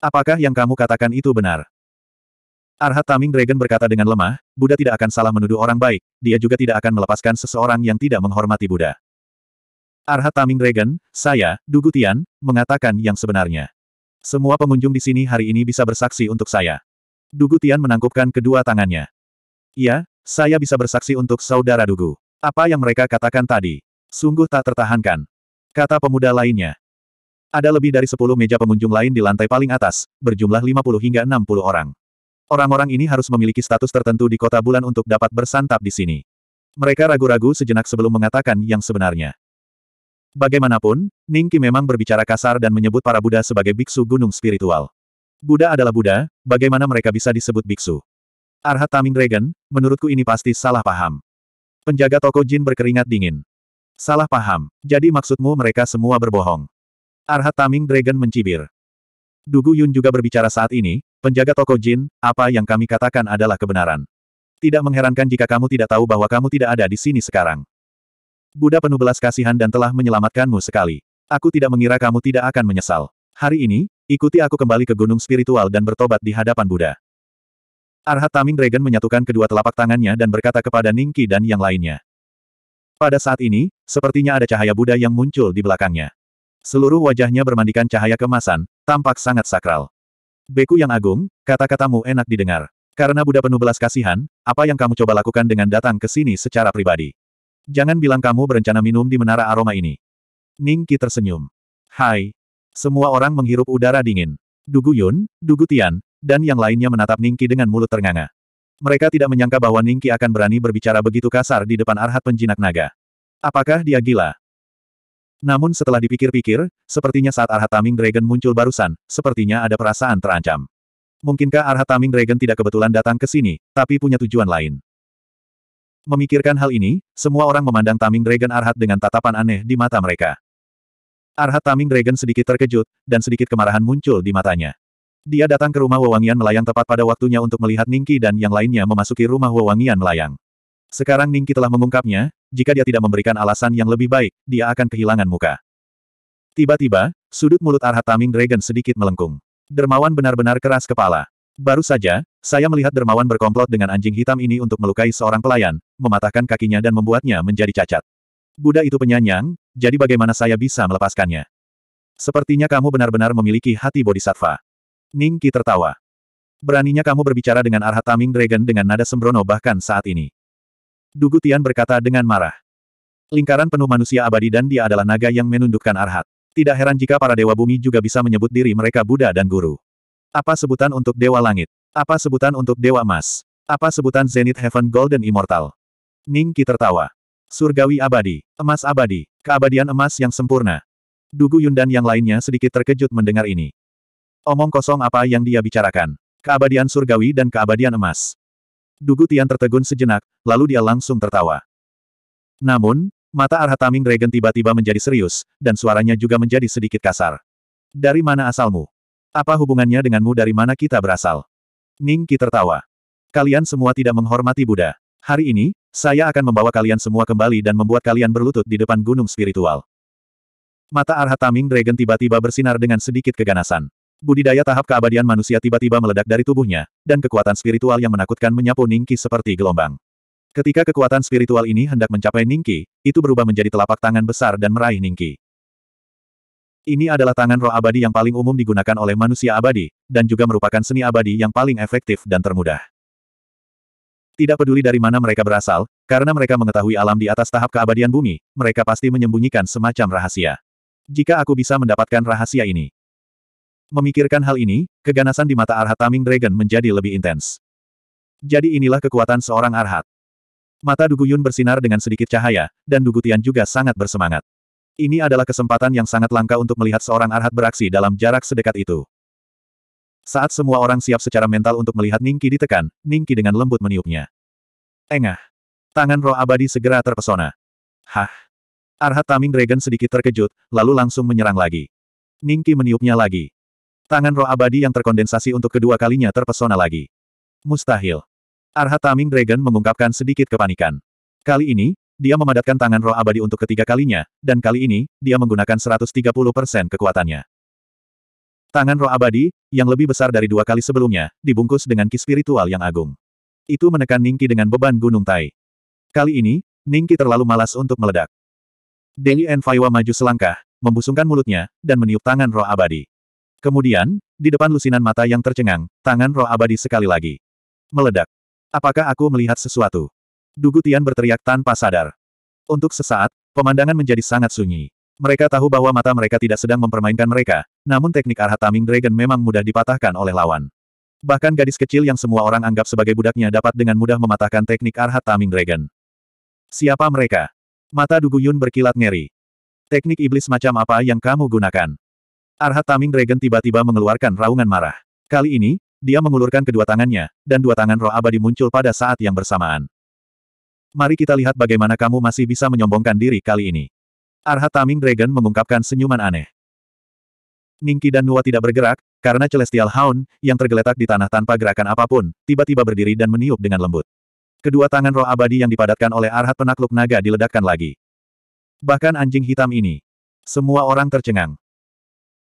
Apakah yang kamu katakan itu benar? Arhat Taming Dragon berkata dengan lemah, Buddha tidak akan salah menuduh orang baik, dia juga tidak akan melepaskan seseorang yang tidak menghormati Buddha. Arhat Taming Dragon, saya, Dugu Tian, mengatakan yang sebenarnya. Semua pengunjung di sini hari ini bisa bersaksi untuk saya. Dugu Tian menangkupkan kedua tangannya. Iya, saya bisa bersaksi untuk saudara Dugu. Apa yang mereka katakan tadi? Sungguh tak tertahankan. Kata pemuda lainnya. Ada lebih dari 10 meja pengunjung lain di lantai paling atas, berjumlah 50 hingga 60 orang. Orang-orang ini harus memiliki status tertentu di kota bulan untuk dapat bersantap di sini. Mereka ragu-ragu sejenak sebelum mengatakan yang sebenarnya. Bagaimanapun, Ningki memang berbicara kasar dan menyebut para Buddha sebagai biksu gunung spiritual. Buddha adalah Buddha, bagaimana mereka bisa disebut biksu? Arhat Taming Regen, menurutku ini pasti salah paham. Penjaga toko Jin berkeringat dingin. Salah paham, jadi maksudmu mereka semua berbohong. Arhat Taming Dragon mencibir. Dugu Yun juga berbicara saat ini, penjaga toko Jin, apa yang kami katakan adalah kebenaran. Tidak mengherankan jika kamu tidak tahu bahwa kamu tidak ada di sini sekarang. Buddha penuh belas kasihan dan telah menyelamatkanmu sekali. Aku tidak mengira kamu tidak akan menyesal. Hari ini, ikuti aku kembali ke gunung spiritual dan bertobat di hadapan Buddha. Arhat Taming Dragon menyatukan kedua telapak tangannya dan berkata kepada Ningki dan yang lainnya. Pada saat ini, sepertinya ada cahaya Buddha yang muncul di belakangnya. Seluruh wajahnya bermandikan cahaya kemasan, tampak sangat sakral. Beku yang agung, kata-katamu enak didengar. Karena Buddha penuh belas kasihan, apa yang kamu coba lakukan dengan datang ke sini secara pribadi? Jangan bilang kamu berencana minum di menara aroma ini. Ning tersenyum. Hai. Semua orang menghirup udara dingin. Dugu Yun, Dugu Tian, dan yang lainnya menatap Ning dengan mulut ternganga. Mereka tidak menyangka bahwa Ningki akan berani berbicara begitu kasar di depan arhat penjinak naga. Apakah dia gila? Namun setelah dipikir-pikir, sepertinya saat Arhat Taming Dragon muncul barusan, sepertinya ada perasaan terancam. Mungkinkah Arhat Taming Dragon tidak kebetulan datang ke sini, tapi punya tujuan lain? Memikirkan hal ini, semua orang memandang Taming Dragon Arhat dengan tatapan aneh di mata mereka. Arhat Taming Dragon sedikit terkejut, dan sedikit kemarahan muncul di matanya. Dia datang ke rumah Wewangian melayang tepat pada waktunya untuk melihat Ningki dan yang lainnya memasuki rumah Wewangian melayang. Sekarang Ningki telah mengungkapnya, jika dia tidak memberikan alasan yang lebih baik, dia akan kehilangan muka. Tiba-tiba, sudut mulut Arhat Taming Dragon sedikit melengkung. Dermawan benar-benar keras kepala. Baru saja, saya melihat dermawan berkomplot dengan anjing hitam ini untuk melukai seorang pelayan, mematahkan kakinya dan membuatnya menjadi cacat. Buddha itu penyanyang, jadi bagaimana saya bisa melepaskannya? Sepertinya kamu benar-benar memiliki hati bodhisattva. Ningki tertawa. Beraninya kamu berbicara dengan Arhat Taming Dragon dengan nada sembrono bahkan saat ini. Dugu Tian berkata dengan marah. Lingkaran penuh manusia abadi dan dia adalah naga yang menundukkan arhat. Tidak heran jika para dewa bumi juga bisa menyebut diri mereka Buddha dan Guru. Apa sebutan untuk dewa langit? Apa sebutan untuk dewa emas? Apa sebutan Zenith Heaven Golden Immortal? Ning Qi tertawa. Surgawi abadi, emas abadi, keabadian emas yang sempurna. Dugu Yun dan yang lainnya sedikit terkejut mendengar ini. Omong kosong apa yang dia bicarakan? Keabadian surgawi dan keabadian emas. Dugu Tian tertegun sejenak, lalu dia langsung tertawa. Namun, mata Arhataming Dragon tiba-tiba menjadi serius, dan suaranya juga menjadi sedikit kasar. Dari mana asalmu? Apa hubungannya denganmu dari mana kita berasal? Ning Qi tertawa. Kalian semua tidak menghormati Buddha. Hari ini, saya akan membawa kalian semua kembali dan membuat kalian berlutut di depan gunung spiritual. Mata Arhataming Dragon tiba-tiba bersinar dengan sedikit keganasan. Budidaya tahap keabadian manusia tiba-tiba meledak dari tubuhnya, dan kekuatan spiritual yang menakutkan menyapu Ningki seperti gelombang. Ketika kekuatan spiritual ini hendak mencapai Ningki, itu berubah menjadi telapak tangan besar dan meraih Ningki. Ini adalah tangan roh abadi yang paling umum digunakan oleh manusia abadi, dan juga merupakan seni abadi yang paling efektif dan termudah. Tidak peduli dari mana mereka berasal, karena mereka mengetahui alam di atas tahap keabadian bumi, mereka pasti menyembunyikan semacam rahasia. Jika aku bisa mendapatkan rahasia ini, Memikirkan hal ini, keganasan di mata Arhat Taming Dragon menjadi lebih intens. Jadi inilah kekuatan seorang Arhat. Mata Dugu Yun bersinar dengan sedikit cahaya, dan Dugu Tian juga sangat bersemangat. Ini adalah kesempatan yang sangat langka untuk melihat seorang Arhat beraksi dalam jarak sedekat itu. Saat semua orang siap secara mental untuk melihat Ningki ditekan, Ningki dengan lembut meniupnya. Engah. Tangan roh abadi segera terpesona. Hah. Arhat Taming Dragon sedikit terkejut, lalu langsung menyerang lagi. Ningki meniupnya lagi. Tangan roh abadi yang terkondensasi untuk kedua kalinya terpesona lagi. Mustahil. Arhat Taming Dragon mengungkapkan sedikit kepanikan. Kali ini, dia memadatkan tangan roh abadi untuk ketiga kalinya, dan kali ini, dia menggunakan 130% kekuatannya. Tangan roh abadi, yang lebih besar dari dua kali sebelumnya, dibungkus dengan ki spiritual yang agung. Itu menekan Ningki dengan beban gunung Tai. Kali ini, Ningki terlalu malas untuk meledak. Deli Enfaiwa maju selangkah, membusungkan mulutnya, dan meniup tangan roh abadi. Kemudian, di depan lusinan mata yang tercengang, tangan roh abadi sekali lagi. Meledak. Apakah aku melihat sesuatu? Dugu Tian berteriak tanpa sadar. Untuk sesaat, pemandangan menjadi sangat sunyi. Mereka tahu bahwa mata mereka tidak sedang mempermainkan mereka, namun teknik arhat Taming Dragon memang mudah dipatahkan oleh lawan. Bahkan gadis kecil yang semua orang anggap sebagai budaknya dapat dengan mudah mematahkan teknik arhat Taming Dragon. Siapa mereka? Mata Dugu Yun berkilat ngeri. Teknik iblis macam apa yang kamu gunakan? Arhat Taming Dragon tiba-tiba mengeluarkan raungan marah. Kali ini, dia mengulurkan kedua tangannya, dan dua tangan roh abadi muncul pada saat yang bersamaan. Mari kita lihat bagaimana kamu masih bisa menyombongkan diri kali ini. Arhat Taming Dragon mengungkapkan senyuman aneh. Ningki dan Nua tidak bergerak, karena Celestial Hound, yang tergeletak di tanah tanpa gerakan apapun, tiba-tiba berdiri dan meniup dengan lembut. Kedua tangan roh abadi yang dipadatkan oleh Arhat Penakluk Naga diledakkan lagi. Bahkan anjing hitam ini. Semua orang tercengang.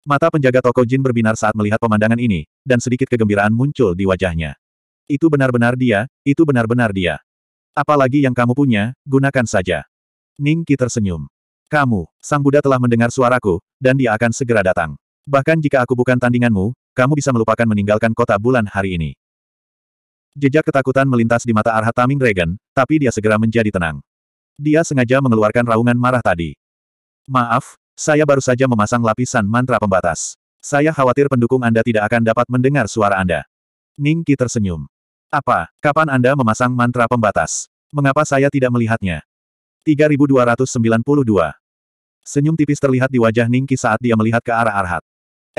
Mata penjaga toko jin berbinar saat melihat pemandangan ini, dan sedikit kegembiraan muncul di wajahnya. Itu benar-benar dia, itu benar-benar dia. Apalagi yang kamu punya, gunakan saja. Ning Qi tersenyum. Kamu, Sang Buddha telah mendengar suaraku, dan dia akan segera datang. Bahkan jika aku bukan tandinganmu, kamu bisa melupakan meninggalkan kota bulan hari ini. Jejak ketakutan melintas di mata Arhat Taming Regen, tapi dia segera menjadi tenang. Dia sengaja mengeluarkan raungan marah tadi. Maaf, saya baru saja memasang lapisan mantra pembatas. Saya khawatir pendukung Anda tidak akan dapat mendengar suara Anda. Ning Qi tersenyum. Apa, kapan Anda memasang mantra pembatas? Mengapa saya tidak melihatnya? 3292. Senyum tipis terlihat di wajah Ning Qi saat dia melihat ke arah Arhat.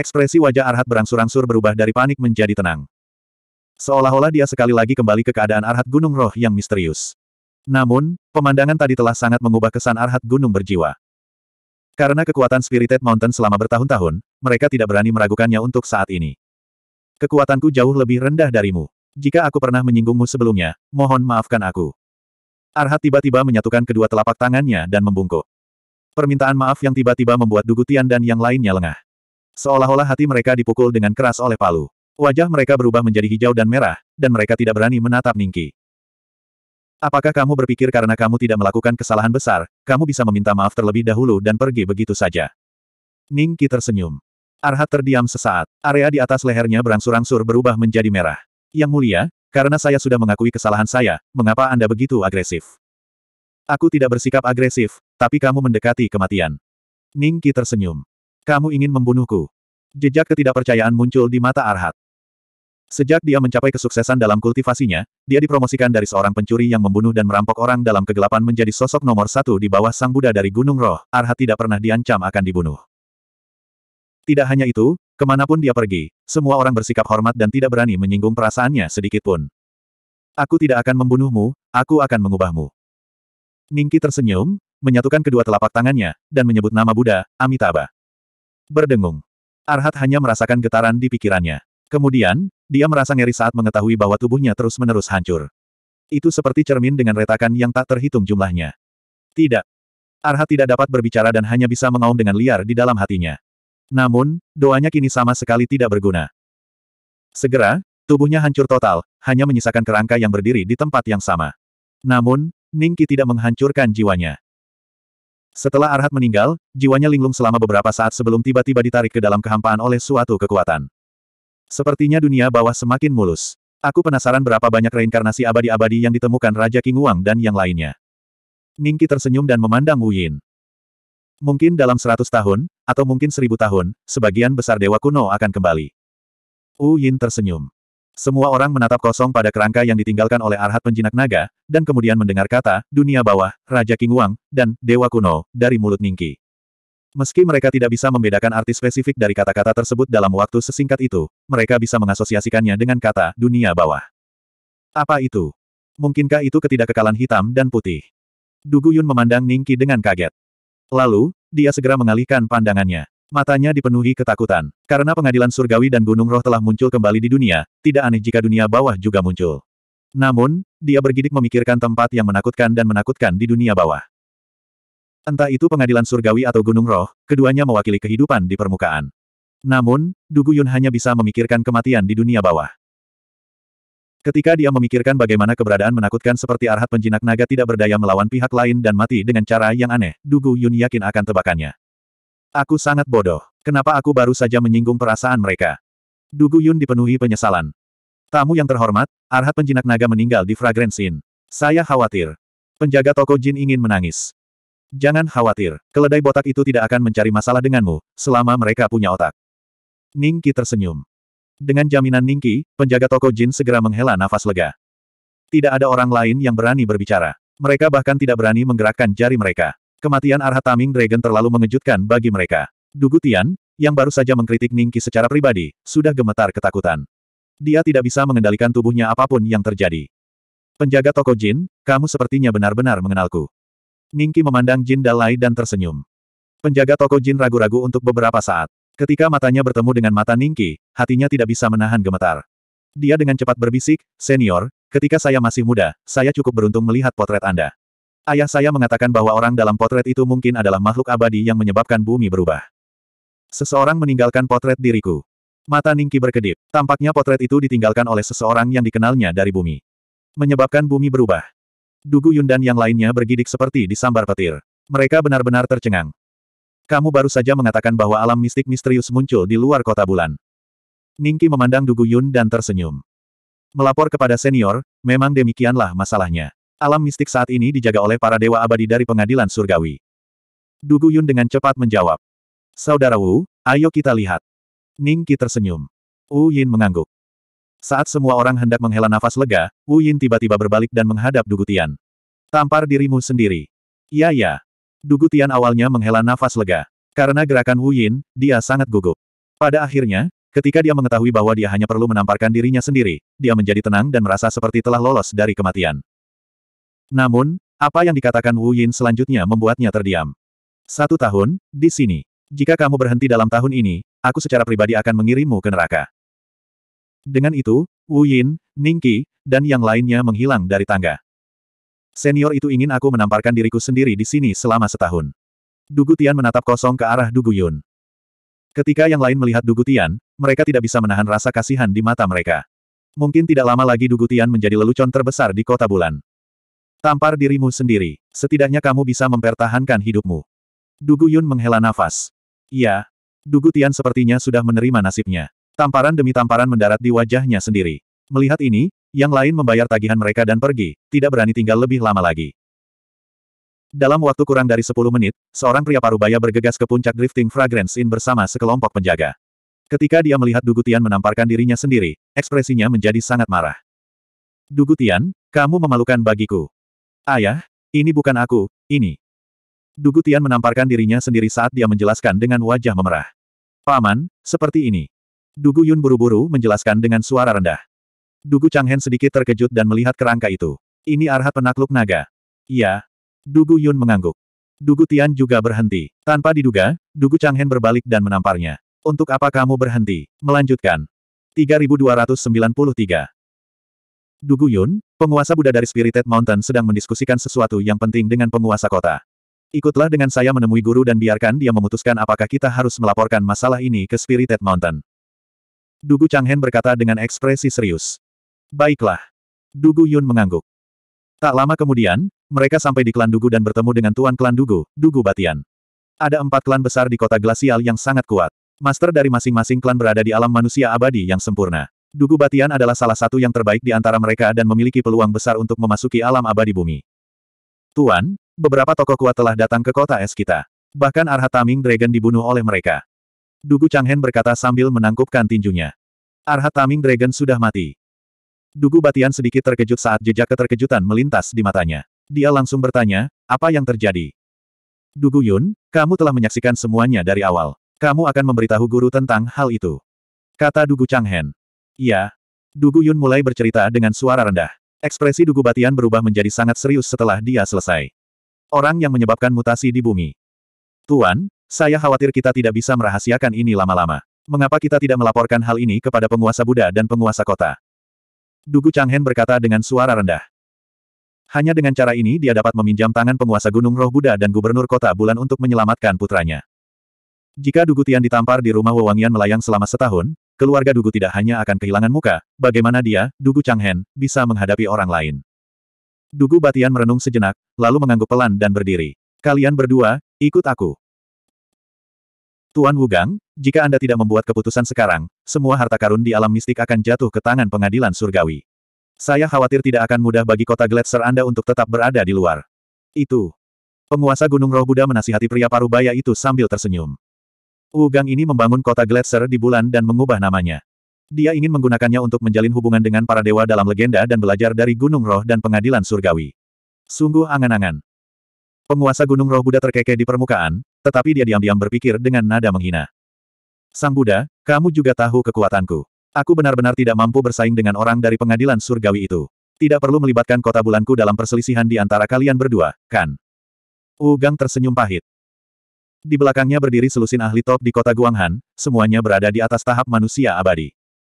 Ekspresi wajah Arhat berangsur-angsur berubah dari panik menjadi tenang. Seolah-olah dia sekali lagi kembali ke keadaan Arhat Gunung Roh yang misterius. Namun, pemandangan tadi telah sangat mengubah kesan Arhat Gunung berjiwa. Karena kekuatan Spirited Mountain selama bertahun-tahun, mereka tidak berani meragukannya untuk saat ini. Kekuatanku jauh lebih rendah darimu. Jika aku pernah menyinggungmu sebelumnya, mohon maafkan aku. Arhat tiba-tiba menyatukan kedua telapak tangannya dan membungkuk. Permintaan maaf yang tiba-tiba membuat Dugutian dan yang lainnya lengah. Seolah-olah hati mereka dipukul dengan keras oleh palu. Wajah mereka berubah menjadi hijau dan merah, dan mereka tidak berani menatap Ningki. Apakah kamu berpikir karena kamu tidak melakukan kesalahan besar, kamu bisa meminta maaf terlebih dahulu dan pergi begitu saja? Ning Qi tersenyum. Arhat terdiam sesaat. Area di atas lehernya berangsur-angsur berubah menjadi merah. Yang mulia, karena saya sudah mengakui kesalahan saya, mengapa Anda begitu agresif? Aku tidak bersikap agresif, tapi kamu mendekati kematian. Ning Qi tersenyum. Kamu ingin membunuhku. Jejak ketidakpercayaan muncul di mata Arhat. Sejak dia mencapai kesuksesan dalam kultivasinya, dia dipromosikan dari seorang pencuri yang membunuh dan merampok orang dalam kegelapan menjadi sosok nomor satu di bawah Sang Buddha dari Gunung Roh. Arhat tidak pernah diancam akan dibunuh. Tidak hanya itu, kemanapun dia pergi, semua orang bersikap hormat dan tidak berani menyinggung perasaannya sedikitpun. Aku tidak akan membunuhmu, aku akan mengubahmu. Ningki tersenyum, menyatukan kedua telapak tangannya, dan menyebut nama Buddha, Amitabha. Berdengung. Arhat hanya merasakan getaran di pikirannya. Kemudian, dia merasa ngeri saat mengetahui bahwa tubuhnya terus-menerus hancur. Itu seperti cermin dengan retakan yang tak terhitung jumlahnya. Tidak. Arhat tidak dapat berbicara dan hanya bisa mengaum dengan liar di dalam hatinya. Namun, doanya kini sama sekali tidak berguna. Segera, tubuhnya hancur total, hanya menyisakan kerangka yang berdiri di tempat yang sama. Namun, Ningki tidak menghancurkan jiwanya. Setelah Arhat meninggal, jiwanya linglung selama beberapa saat sebelum tiba-tiba ditarik ke dalam kehampaan oleh suatu kekuatan. Sepertinya dunia bawah semakin mulus. Aku penasaran berapa banyak reinkarnasi abadi-abadi yang ditemukan Raja King Wang dan yang lainnya. Ningki tersenyum dan memandang Wu Yin. Mungkin dalam seratus tahun, atau mungkin seribu tahun, sebagian besar dewa kuno akan kembali. Wu Yin tersenyum. Semua orang menatap kosong pada kerangka yang ditinggalkan oleh Arhat Penjinak Naga, dan kemudian mendengar kata, dunia bawah, Raja King Wang, dan Dewa Kuno, dari mulut Ningki. Meski mereka tidak bisa membedakan arti spesifik dari kata-kata tersebut dalam waktu sesingkat itu, mereka bisa mengasosiasikannya dengan kata dunia bawah. Apa itu? Mungkinkah itu ketidakkekalan hitam dan putih? Dugu Yun memandang Ningki dengan kaget. Lalu, dia segera mengalihkan pandangannya. Matanya dipenuhi ketakutan. Karena pengadilan surgawi dan gunung roh telah muncul kembali di dunia, tidak aneh jika dunia bawah juga muncul. Namun, dia bergidik memikirkan tempat yang menakutkan dan menakutkan di dunia bawah. Entah itu pengadilan surgawi atau gunung roh, keduanya mewakili kehidupan di permukaan. Namun, Dugu Yun hanya bisa memikirkan kematian di dunia bawah. Ketika dia memikirkan bagaimana keberadaan menakutkan seperti arhat penjinak naga tidak berdaya melawan pihak lain dan mati dengan cara yang aneh, Dugu Yun yakin akan tebakannya. Aku sangat bodoh. Kenapa aku baru saja menyinggung perasaan mereka? Dugu Yun dipenuhi penyesalan. Tamu yang terhormat, arhat penjinak naga meninggal di Fragrance Inn. Saya khawatir. Penjaga toko Jin ingin menangis. Jangan khawatir, keledai botak itu tidak akan mencari masalah denganmu, selama mereka punya otak. Ningki tersenyum. Dengan jaminan Ningki, penjaga toko Jin segera menghela nafas lega. Tidak ada orang lain yang berani berbicara. Mereka bahkan tidak berani menggerakkan jari mereka. Kematian Arhat Taming Dragon terlalu mengejutkan bagi mereka. Dugutian, yang baru saja mengkritik Ningki secara pribadi, sudah gemetar ketakutan. Dia tidak bisa mengendalikan tubuhnya apapun yang terjadi. Penjaga toko Jin, kamu sepertinya benar-benar mengenalku. Ningki memandang Jin Dalai dan tersenyum. Penjaga toko Jin ragu-ragu untuk beberapa saat. Ketika matanya bertemu dengan mata Ningki, hatinya tidak bisa menahan gemetar. Dia dengan cepat berbisik, Senior, ketika saya masih muda, saya cukup beruntung melihat potret Anda. Ayah saya mengatakan bahwa orang dalam potret itu mungkin adalah makhluk abadi yang menyebabkan bumi berubah. Seseorang meninggalkan potret diriku. Mata Ningki berkedip. Tampaknya potret itu ditinggalkan oleh seseorang yang dikenalnya dari bumi. Menyebabkan bumi berubah. Dugu Yun dan yang lainnya bergidik seperti disambar petir. Mereka benar-benar tercengang. Kamu baru saja mengatakan bahwa alam mistik misterius muncul di luar kota bulan. Ningki memandang Dugu Yun dan tersenyum. Melapor kepada senior, memang demikianlah masalahnya. Alam mistik saat ini dijaga oleh para dewa abadi dari pengadilan surgawi. Dugu Yun dengan cepat menjawab. Saudara Wu, ayo kita lihat. Ningki tersenyum. Wu Yin mengangguk. Saat semua orang hendak menghela nafas lega, Wu Yin tiba-tiba berbalik dan menghadap Dugutian. Tampar dirimu sendiri. Ya ya. Dugutian awalnya menghela nafas lega. Karena gerakan Wu Yin, dia sangat gugup. Pada akhirnya, ketika dia mengetahui bahwa dia hanya perlu menamparkan dirinya sendiri, dia menjadi tenang dan merasa seperti telah lolos dari kematian. Namun, apa yang dikatakan Wu Yin selanjutnya membuatnya terdiam. Satu tahun, di sini. Jika kamu berhenti dalam tahun ini, aku secara pribadi akan mengirimmu ke neraka. Dengan itu, Wu Yin, Ning Qi, dan yang lainnya menghilang dari tangga. Senior itu ingin aku menamparkan diriku sendiri di sini selama setahun. Dugu Tian menatap kosong ke arah Dugu Yun. Ketika yang lain melihat Dugu Tian, mereka tidak bisa menahan rasa kasihan di mata mereka. Mungkin tidak lama lagi Dugu Tian menjadi lelucon terbesar di kota bulan. Tampar dirimu sendiri, setidaknya kamu bisa mempertahankan hidupmu. Dugu Yun menghela nafas. Iya, Dugu Tian sepertinya sudah menerima nasibnya. Tamparan demi tamparan mendarat di wajahnya sendiri. Melihat ini, yang lain membayar tagihan mereka dan pergi, tidak berani tinggal lebih lama lagi. Dalam waktu kurang dari 10 menit, seorang pria parubaya bergegas ke puncak drifting Fragrance Inn bersama sekelompok penjaga. Ketika dia melihat Dugutian menamparkan dirinya sendiri, ekspresinya menjadi sangat marah. Dugutian, kamu memalukan bagiku. Ayah, ini bukan aku, ini. Dugutian menamparkan dirinya sendiri saat dia menjelaskan dengan wajah memerah. Paman, seperti ini. Dugu Yun buru-buru menjelaskan dengan suara rendah. Dugu Changhen sedikit terkejut dan melihat kerangka itu. Ini arhat penakluk naga. Iya. Dugu Yun mengangguk. Dugu Tian juga berhenti. Tanpa diduga, Dugu Changhen berbalik dan menamparnya. Untuk apa kamu berhenti? Melanjutkan. 3293. Dugu Yun, penguasa Buddha dari Spirited Mountain sedang mendiskusikan sesuatu yang penting dengan penguasa kota. Ikutlah dengan saya menemui guru dan biarkan dia memutuskan apakah kita harus melaporkan masalah ini ke Spirited Mountain. Dugu Changhen berkata dengan ekspresi serius. Baiklah. Dugu Yun mengangguk. Tak lama kemudian, mereka sampai di klan Dugu dan bertemu dengan tuan klan Dugu, Dugu Batian. Ada empat klan besar di kota glasial yang sangat kuat. Master dari masing-masing klan berada di alam manusia abadi yang sempurna. Dugu Batian adalah salah satu yang terbaik di antara mereka dan memiliki peluang besar untuk memasuki alam abadi bumi. Tuan, beberapa tokoh kuat telah datang ke kota es kita. Bahkan Arhat Taming Dragon dibunuh oleh mereka. Dugu Changhen berkata sambil menangkupkan tinjunya. Arhat Taming Dragon sudah mati. Dugu Batian sedikit terkejut saat jejak keterkejutan melintas di matanya. Dia langsung bertanya, apa yang terjadi? Dugu Yun, kamu telah menyaksikan semuanya dari awal. Kamu akan memberitahu guru tentang hal itu. Kata Dugu Changhen. Iya. Dugu Yun mulai bercerita dengan suara rendah. Ekspresi Dugu Batian berubah menjadi sangat serius setelah dia selesai. Orang yang menyebabkan mutasi di bumi. Tuan, saya khawatir kita tidak bisa merahasiakan ini lama-lama. Mengapa kita tidak melaporkan hal ini kepada penguasa Buddha dan penguasa kota? Dugu Changhen berkata dengan suara rendah. Hanya dengan cara ini dia dapat meminjam tangan penguasa Gunung Roh Buddha dan gubernur kota bulan untuk menyelamatkan putranya. Jika Dugu Tian ditampar di rumah Wewangian melayang selama setahun, keluarga Dugu tidak hanya akan kehilangan muka, bagaimana dia, Dugu Changhen, bisa menghadapi orang lain. Dugu Batian merenung sejenak, lalu mengangguk pelan dan berdiri. Kalian berdua, ikut aku. Tuan Wugang, jika Anda tidak membuat keputusan sekarang, semua harta karun di alam mistik akan jatuh ke tangan pengadilan surgawi. Saya khawatir tidak akan mudah bagi kota Gletser Anda untuk tetap berada di luar. Itu. Penguasa Gunung Roh Buddha menasihati pria parubaya itu sambil tersenyum. Wugang ini membangun kota Gletser di bulan dan mengubah namanya. Dia ingin menggunakannya untuk menjalin hubungan dengan para dewa dalam legenda dan belajar dari Gunung Roh dan Pengadilan Surgawi. Sungguh angan-angan. Penguasa Gunung Roh Buddha terkekeh di permukaan, tetapi dia diam-diam berpikir dengan nada menghina. Sang Buddha, kamu juga tahu kekuatanku. Aku benar-benar tidak mampu bersaing dengan orang dari pengadilan surgawi itu. Tidak perlu melibatkan kota bulanku dalam perselisihan di antara kalian berdua, kan? Ugang tersenyum pahit. Di belakangnya berdiri selusin ahli top di kota Guanghan, semuanya berada di atas tahap manusia abadi.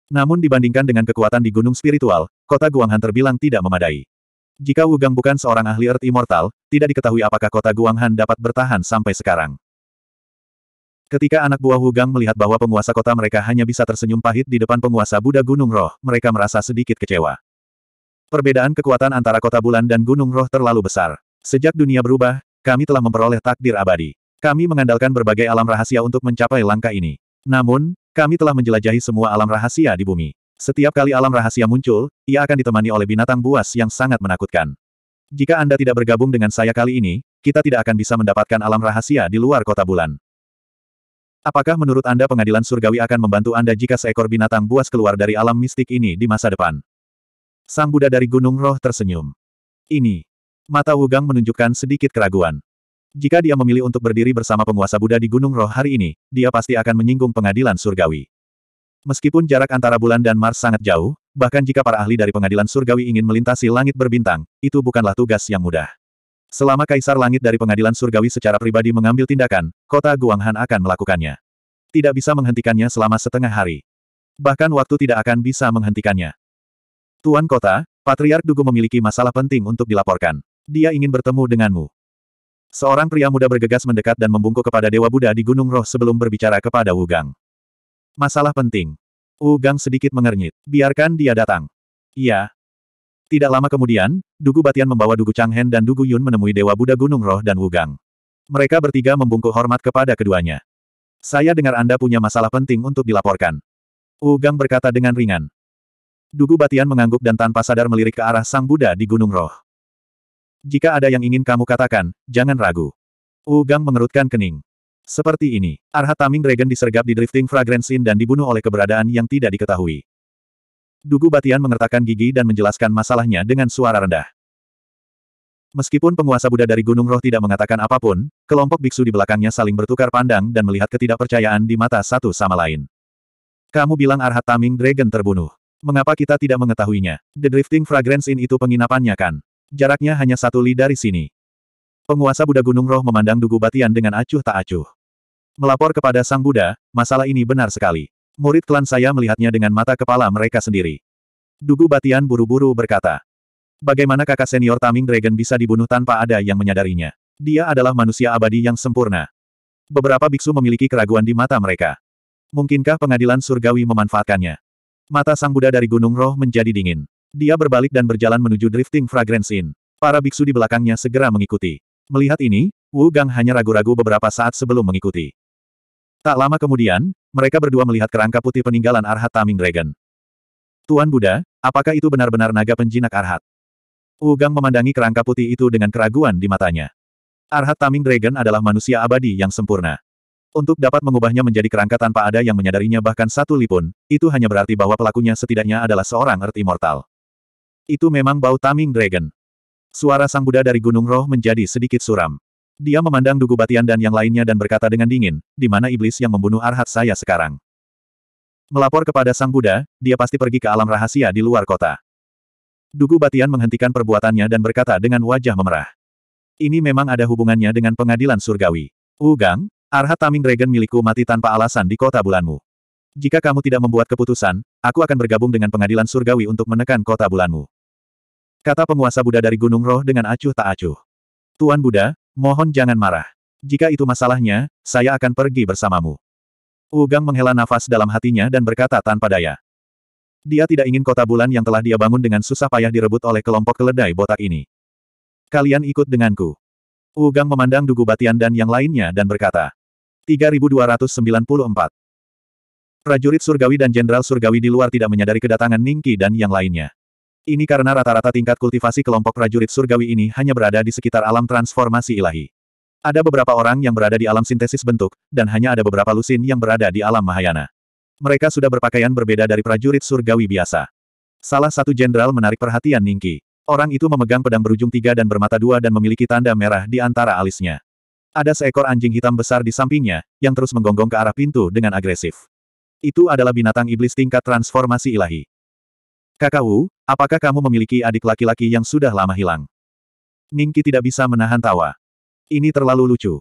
Namun dibandingkan dengan kekuatan di gunung spiritual, kota Guanghan terbilang tidak memadai. Jika Wugang bukan seorang ahli Earth Immortal, tidak diketahui apakah kota Guanghan dapat bertahan sampai sekarang. Ketika anak buah Wugang melihat bahwa penguasa kota mereka hanya bisa tersenyum pahit di depan penguasa Buddha Gunung Roh, mereka merasa sedikit kecewa. Perbedaan kekuatan antara kota bulan dan Gunung Roh terlalu besar. Sejak dunia berubah, kami telah memperoleh takdir abadi. Kami mengandalkan berbagai alam rahasia untuk mencapai langkah ini. Namun, kami telah menjelajahi semua alam rahasia di bumi. Setiap kali alam rahasia muncul, ia akan ditemani oleh binatang buas yang sangat menakutkan. Jika Anda tidak bergabung dengan saya kali ini, kita tidak akan bisa mendapatkan alam rahasia di luar kota bulan. Apakah menurut Anda pengadilan surgawi akan membantu Anda jika seekor binatang buas keluar dari alam mistik ini di masa depan? Sang Buddha dari Gunung Roh tersenyum. Ini. Mata Wugang menunjukkan sedikit keraguan. Jika dia memilih untuk berdiri bersama penguasa Buddha di Gunung Roh hari ini, dia pasti akan menyinggung pengadilan surgawi. Meskipun jarak antara bulan dan Mars sangat jauh, bahkan jika para ahli dari pengadilan surgawi ingin melintasi langit berbintang, itu bukanlah tugas yang mudah. Selama Kaisar Langit dari pengadilan surgawi secara pribadi mengambil tindakan, kota Guanghan akan melakukannya. Tidak bisa menghentikannya selama setengah hari. Bahkan waktu tidak akan bisa menghentikannya. Tuan kota, Patriark Dugu memiliki masalah penting untuk dilaporkan. Dia ingin bertemu denganmu. Seorang pria muda bergegas mendekat dan membungkuk kepada Dewa Buddha di Gunung Roh sebelum berbicara kepada Wugang. Masalah penting. Wu Gang sedikit mengernyit. Biarkan dia datang. Iya. Tidak lama kemudian, Dugu Batian membawa Dugu Changhen dan Dugu Yun menemui Dewa Buddha Gunung Roh dan Wu Gang. Mereka bertiga membungkuk hormat kepada keduanya. Saya dengar Anda punya masalah penting untuk dilaporkan. Wu Gang berkata dengan ringan. Dugu Batian mengangguk dan tanpa sadar melirik ke arah Sang Buddha di Gunung Roh. Jika ada yang ingin kamu katakan, jangan ragu. Wu Gang mengerutkan kening. Seperti ini, Taming Dragon disergap di drifting Fragrance Inn dan dibunuh oleh keberadaan yang tidak diketahui. Dugu Batian mengertakkan gigi dan menjelaskan masalahnya dengan suara rendah. Meskipun penguasa Buddha dari Gunung Roh tidak mengatakan apapun, kelompok biksu di belakangnya saling bertukar pandang dan melihat ketidakpercayaan di mata satu sama lain. Kamu bilang Arhat Taming Dragon terbunuh. Mengapa kita tidak mengetahuinya? The Drifting Fragrance Inn itu penginapannya kan? Jaraknya hanya satu li dari sini. Penguasa Buddha Gunung Roh memandang Dugu Batian dengan acuh tak acuh. Melapor kepada Sang Buddha, masalah ini benar sekali. Murid klan saya melihatnya dengan mata kepala mereka sendiri. Dugu Batian buru-buru berkata. Bagaimana kakak senior Taming Dragon bisa dibunuh tanpa ada yang menyadarinya? Dia adalah manusia abadi yang sempurna. Beberapa biksu memiliki keraguan di mata mereka. Mungkinkah pengadilan surgawi memanfaatkannya? Mata Sang Buddha dari Gunung Roh menjadi dingin. Dia berbalik dan berjalan menuju Drifting Fragrance Inn. Para biksu di belakangnya segera mengikuti. Melihat ini, Wu Gang hanya ragu-ragu beberapa saat sebelum mengikuti. Tak lama kemudian, mereka berdua melihat kerangka putih peninggalan Arhat Taming Dragon. Tuan Buddha, apakah itu benar-benar naga penjinak Arhat? Wu Gang memandangi kerangka putih itu dengan keraguan di matanya. Arhat Taming Dragon adalah manusia abadi yang sempurna. Untuk dapat mengubahnya menjadi kerangka tanpa ada yang menyadarinya bahkan satu lipun, itu hanya berarti bahwa pelakunya setidaknya adalah seorang Earth mortal. Itu memang bau Taming Dragon. Suara sang Buddha dari Gunung Roh menjadi sedikit suram. Dia memandang Dugu Batian dan yang lainnya dan berkata dengan dingin, di mana iblis yang membunuh arhat saya sekarang? Melapor kepada sang Buddha, dia pasti pergi ke alam rahasia di luar kota. Dugu Batian menghentikan perbuatannya dan berkata dengan wajah memerah. Ini memang ada hubungannya dengan pengadilan surgawi. Ugang, arhat taming dragon milikku mati tanpa alasan di kota bulanmu. Jika kamu tidak membuat keputusan, aku akan bergabung dengan pengadilan surgawi untuk menekan kota bulanmu. Kata penguasa Buddha dari Gunung Roh dengan acuh tak acuh. Tuan Buddha, mohon jangan marah. Jika itu masalahnya, saya akan pergi bersamamu. Ugang menghela nafas dalam hatinya dan berkata tanpa daya. Dia tidak ingin kota bulan yang telah dia bangun dengan susah payah direbut oleh kelompok keledai botak ini. Kalian ikut denganku. Ugang memandang Dugu Batian dan yang lainnya dan berkata. 3294. Prajurit surgawi dan jenderal surgawi di luar tidak menyadari kedatangan Ningki dan yang lainnya. Ini karena rata-rata tingkat kultivasi kelompok prajurit surgawi ini hanya berada di sekitar alam transformasi ilahi. Ada beberapa orang yang berada di alam sintesis bentuk, dan hanya ada beberapa lusin yang berada di alam Mahayana. Mereka sudah berpakaian berbeda dari prajurit surgawi biasa. Salah satu jenderal menarik perhatian Ningki. Orang itu memegang pedang berujung tiga dan bermata dua dan memiliki tanda merah di antara alisnya. Ada seekor anjing hitam besar di sampingnya, yang terus menggonggong ke arah pintu dengan agresif. Itu adalah binatang iblis tingkat transformasi ilahi. Kakak Wu, apakah kamu memiliki adik laki-laki yang sudah lama hilang? Ningki tidak bisa menahan tawa. Ini terlalu lucu.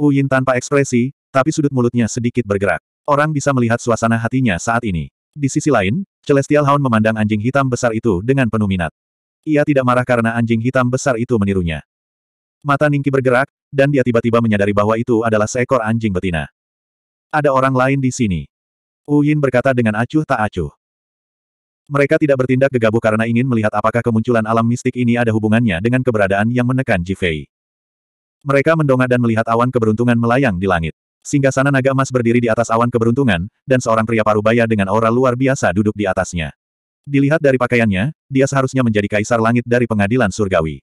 Wu Yin tanpa ekspresi, tapi sudut mulutnya sedikit bergerak. Orang bisa melihat suasana hatinya saat ini. Di sisi lain, Celestial Hound memandang anjing hitam besar itu dengan penuh minat. Ia tidak marah karena anjing hitam besar itu menirunya. Mata Ningki bergerak, dan dia tiba-tiba menyadari bahwa itu adalah seekor anjing betina. Ada orang lain di sini. Wu Yin berkata dengan acuh tak acuh. Mereka tidak bertindak gegabah karena ingin melihat apakah kemunculan alam mistik ini ada hubungannya dengan keberadaan yang menekan Jifei. Mereka mendongak dan melihat awan keberuntungan melayang di langit. Singgasana naga emas berdiri di atas awan keberuntungan, dan seorang pria parubaya dengan aura luar biasa duduk di atasnya. Dilihat dari pakaiannya, dia seharusnya menjadi kaisar langit dari pengadilan surgawi.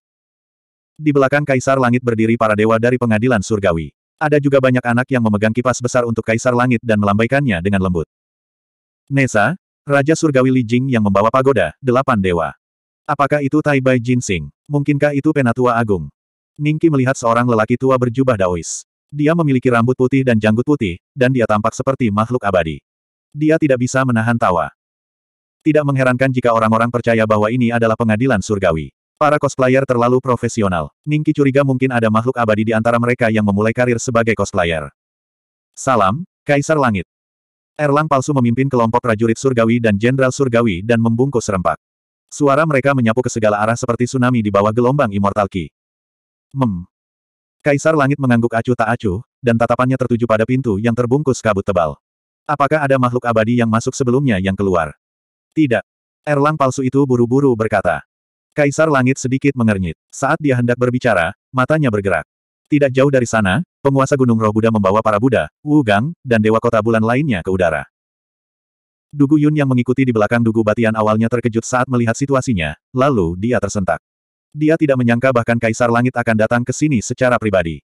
Di belakang kaisar langit berdiri para dewa dari pengadilan surgawi. Ada juga banyak anak yang memegang kipas besar untuk kaisar langit dan melambaikannya dengan lembut. Nesa, Raja Surgawi Li Jing yang membawa pagoda, delapan dewa. Apakah itu Tai Bai Jin Sing? Mungkinkah itu penatua agung? Ningki melihat seorang lelaki tua berjubah daois. Dia memiliki rambut putih dan janggut putih, dan dia tampak seperti makhluk abadi. Dia tidak bisa menahan tawa. Tidak mengherankan jika orang-orang percaya bahwa ini adalah pengadilan surgawi. Para cosplayer terlalu profesional. Ningki curiga mungkin ada makhluk abadi di antara mereka yang memulai karir sebagai cosplayer. Salam, Kaisar Langit. Erlang palsu memimpin kelompok prajurit surgawi dan jenderal surgawi dan membungkus serempak. Suara mereka menyapu ke segala arah seperti tsunami di bawah gelombang Immortal Ki. Mem. Kaisar Langit mengangguk acuh tak acuh, dan tatapannya tertuju pada pintu yang terbungkus kabut tebal. Apakah ada makhluk abadi yang masuk sebelumnya yang keluar? Tidak. Erlang palsu itu buru-buru berkata. Kaisar Langit sedikit mengernyit. Saat dia hendak berbicara, matanya bergerak. Tidak jauh dari sana, penguasa Gunung Roh Buddha membawa para Buddha, Wu Gang, dan Dewa Kota Bulan lainnya ke udara. Dugu Yun yang mengikuti di belakang Dugu Batian awalnya terkejut saat melihat situasinya, lalu dia tersentak. Dia tidak menyangka bahkan Kaisar Langit akan datang ke sini secara pribadi.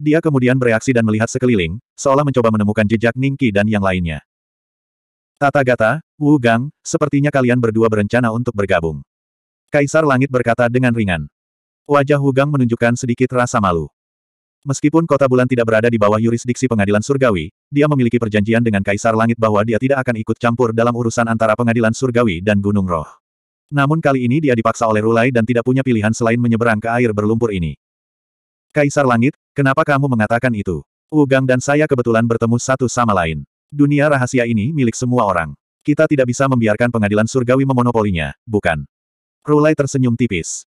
Dia kemudian bereaksi dan melihat sekeliling, seolah mencoba menemukan jejak Ningki dan yang lainnya. Tata Gata, Wu Gang, sepertinya kalian berdua berencana untuk bergabung. Kaisar Langit berkata dengan ringan. Wajah Wu Gang menunjukkan sedikit rasa malu. Meskipun kota bulan tidak berada di bawah yurisdiksi pengadilan surgawi, dia memiliki perjanjian dengan Kaisar Langit bahwa dia tidak akan ikut campur dalam urusan antara pengadilan surgawi dan Gunung Roh. Namun kali ini dia dipaksa oleh Rulai dan tidak punya pilihan selain menyeberang ke air berlumpur ini. Kaisar Langit, kenapa kamu mengatakan itu? Ugang dan saya kebetulan bertemu satu sama lain. Dunia rahasia ini milik semua orang. Kita tidak bisa membiarkan pengadilan surgawi memonopolinya, bukan? Rulai tersenyum tipis.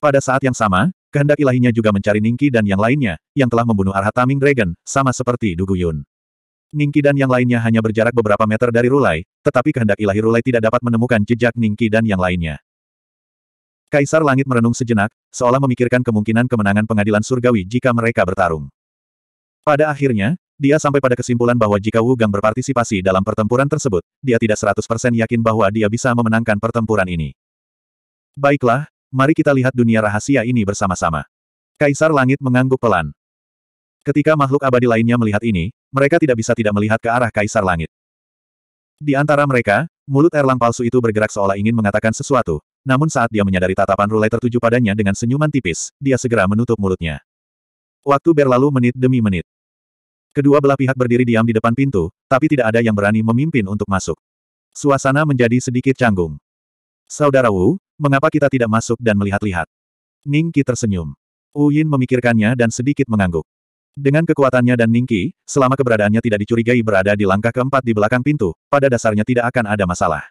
Pada saat yang sama, Kehendak ilahinya juga mencari Ningki dan yang lainnya, yang telah membunuh Taming Dragon, sama seperti Duguyun. Ningki dan yang lainnya hanya berjarak beberapa meter dari Rulai, tetapi kehendak ilahi Rulai tidak dapat menemukan jejak Ningki dan yang lainnya. Kaisar Langit merenung sejenak, seolah memikirkan kemungkinan kemenangan pengadilan surgawi jika mereka bertarung. Pada akhirnya, dia sampai pada kesimpulan bahwa jika Wu Gang berpartisipasi dalam pertempuran tersebut, dia tidak 100% yakin bahwa dia bisa memenangkan pertempuran ini. Baiklah, Mari kita lihat dunia rahasia ini bersama-sama. Kaisar Langit mengangguk pelan. Ketika makhluk abadi lainnya melihat ini, mereka tidak bisa tidak melihat ke arah Kaisar Langit. Di antara mereka, mulut Erlang palsu itu bergerak seolah ingin mengatakan sesuatu, namun saat dia menyadari tatapan Rulai tertuju padanya dengan senyuman tipis, dia segera menutup mulutnya. Waktu berlalu menit demi menit. Kedua belah pihak berdiri diam di depan pintu, tapi tidak ada yang berani memimpin untuk masuk. Suasana menjadi sedikit canggung. Saudara Wu, Mengapa kita tidak masuk dan melihat-lihat? Ningki tersenyum. Uyin memikirkannya dan sedikit mengangguk. Dengan kekuatannya dan Ningki, selama keberadaannya tidak dicurigai berada di langkah keempat di belakang pintu, pada dasarnya tidak akan ada masalah.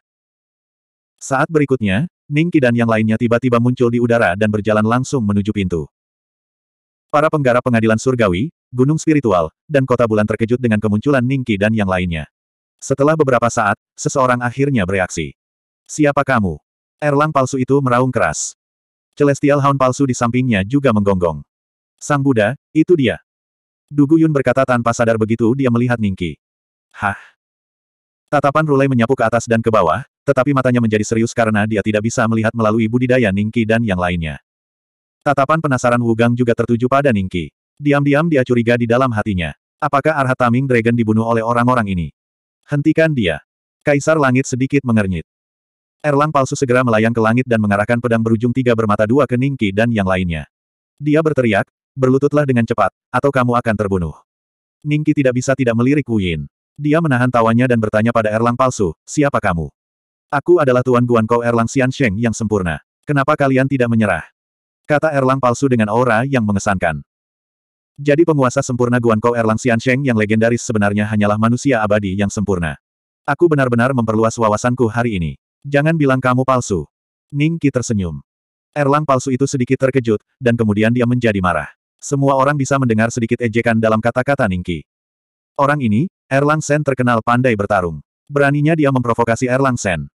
Saat berikutnya, Ningki dan yang lainnya tiba-tiba muncul di udara dan berjalan langsung menuju pintu. Para penggarap pengadilan surgawi, gunung spiritual, dan kota bulan terkejut dengan kemunculan Ningki dan yang lainnya. Setelah beberapa saat, seseorang akhirnya bereaksi. Siapa kamu? Erlang palsu itu meraung keras. Celestial Hound palsu di sampingnya juga menggonggong. Sang Buddha, itu dia. Dugu Yun berkata tanpa sadar begitu dia melihat Ningki. Hah? Tatapan Rulai menyapu ke atas dan ke bawah, tetapi matanya menjadi serius karena dia tidak bisa melihat melalui budidaya Ningki dan yang lainnya. Tatapan penasaran Wugang juga tertuju pada Ningki. Diam-diam dia curiga di dalam hatinya. Apakah Arhat Taming Dragon dibunuh oleh orang-orang ini? Hentikan dia. Kaisar Langit sedikit mengernyit. Erlang palsu segera melayang ke langit dan mengarahkan pedang berujung tiga bermata dua ke Ningki dan yang lainnya. Dia berteriak, berlututlah dengan cepat, atau kamu akan terbunuh. Ningki tidak bisa tidak melirik Wu Yin. Dia menahan tawanya dan bertanya pada Erlang palsu, siapa kamu? Aku adalah Tuan Guangkou Erlang Xiansheng yang sempurna. Kenapa kalian tidak menyerah? Kata Erlang palsu dengan aura yang mengesankan. Jadi penguasa sempurna Guangkou Erlang Xiansheng yang legendaris sebenarnya hanyalah manusia abadi yang sempurna. Aku benar-benar memperluas wawasanku hari ini. Jangan bilang kamu palsu. Ning Qi tersenyum. Erlang palsu itu sedikit terkejut, dan kemudian dia menjadi marah. Semua orang bisa mendengar sedikit ejekan dalam kata-kata Ning Qi. Orang ini, Erlang Sen terkenal pandai bertarung. Beraninya dia memprovokasi Erlang Sen.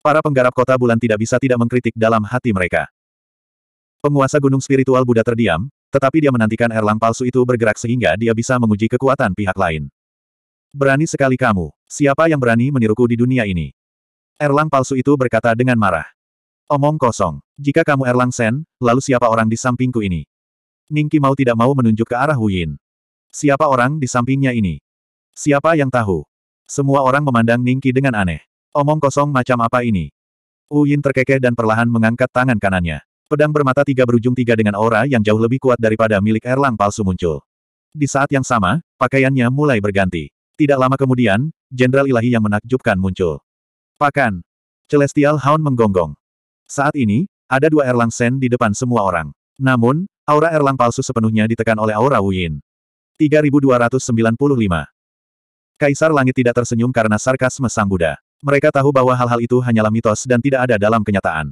Para penggarap kota bulan tidak bisa tidak mengkritik dalam hati mereka. Penguasa gunung spiritual Buddha terdiam, tetapi dia menantikan Erlang palsu itu bergerak sehingga dia bisa menguji kekuatan pihak lain. Berani sekali kamu. Siapa yang berani meniruku di dunia ini? Erlang palsu itu berkata dengan marah. Omong kosong. Jika kamu Erlang Sen, lalu siapa orang di sampingku ini? Ningki mau tidak mau menunjuk ke arah Huyin. Siapa orang di sampingnya ini? Siapa yang tahu? Semua orang memandang Ningki dengan aneh. Omong kosong macam apa ini? Huyin terkekeh dan perlahan mengangkat tangan kanannya. Pedang bermata tiga berujung tiga dengan aura yang jauh lebih kuat daripada milik Erlang palsu muncul. Di saat yang sama, pakaiannya mulai berganti. Tidak lama kemudian, Jenderal Ilahi yang menakjubkan muncul. Pakan. Celestial Hound menggonggong. Saat ini, ada dua Erlang Sen di depan semua orang. Namun, aura Erlang palsu sepenuhnya ditekan oleh aura Wuyin. 3295. Kaisar Langit tidak tersenyum karena sarkasme Sang Buddha. Mereka tahu bahwa hal-hal itu hanyalah mitos dan tidak ada dalam kenyataan.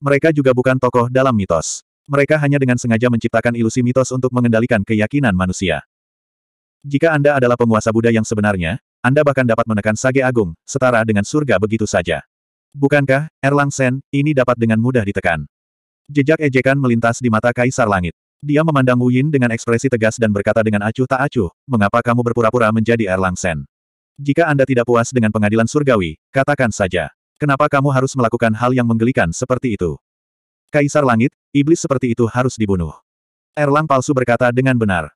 Mereka juga bukan tokoh dalam mitos. Mereka hanya dengan sengaja menciptakan ilusi mitos untuk mengendalikan keyakinan manusia. Jika Anda adalah penguasa Buddha yang sebenarnya, anda bahkan dapat menekan Sage Agung, setara dengan surga begitu saja. Bukankah, Erlang Sen, ini dapat dengan mudah ditekan? Jejak ejekan melintas di mata Kaisar Langit. Dia memandang Wu Yin dengan ekspresi tegas dan berkata dengan acuh tak acuh, mengapa kamu berpura-pura menjadi Erlang Sen? Jika Anda tidak puas dengan pengadilan surgawi, katakan saja. Kenapa kamu harus melakukan hal yang menggelikan seperti itu? Kaisar Langit, iblis seperti itu harus dibunuh. Erlang palsu berkata dengan benar.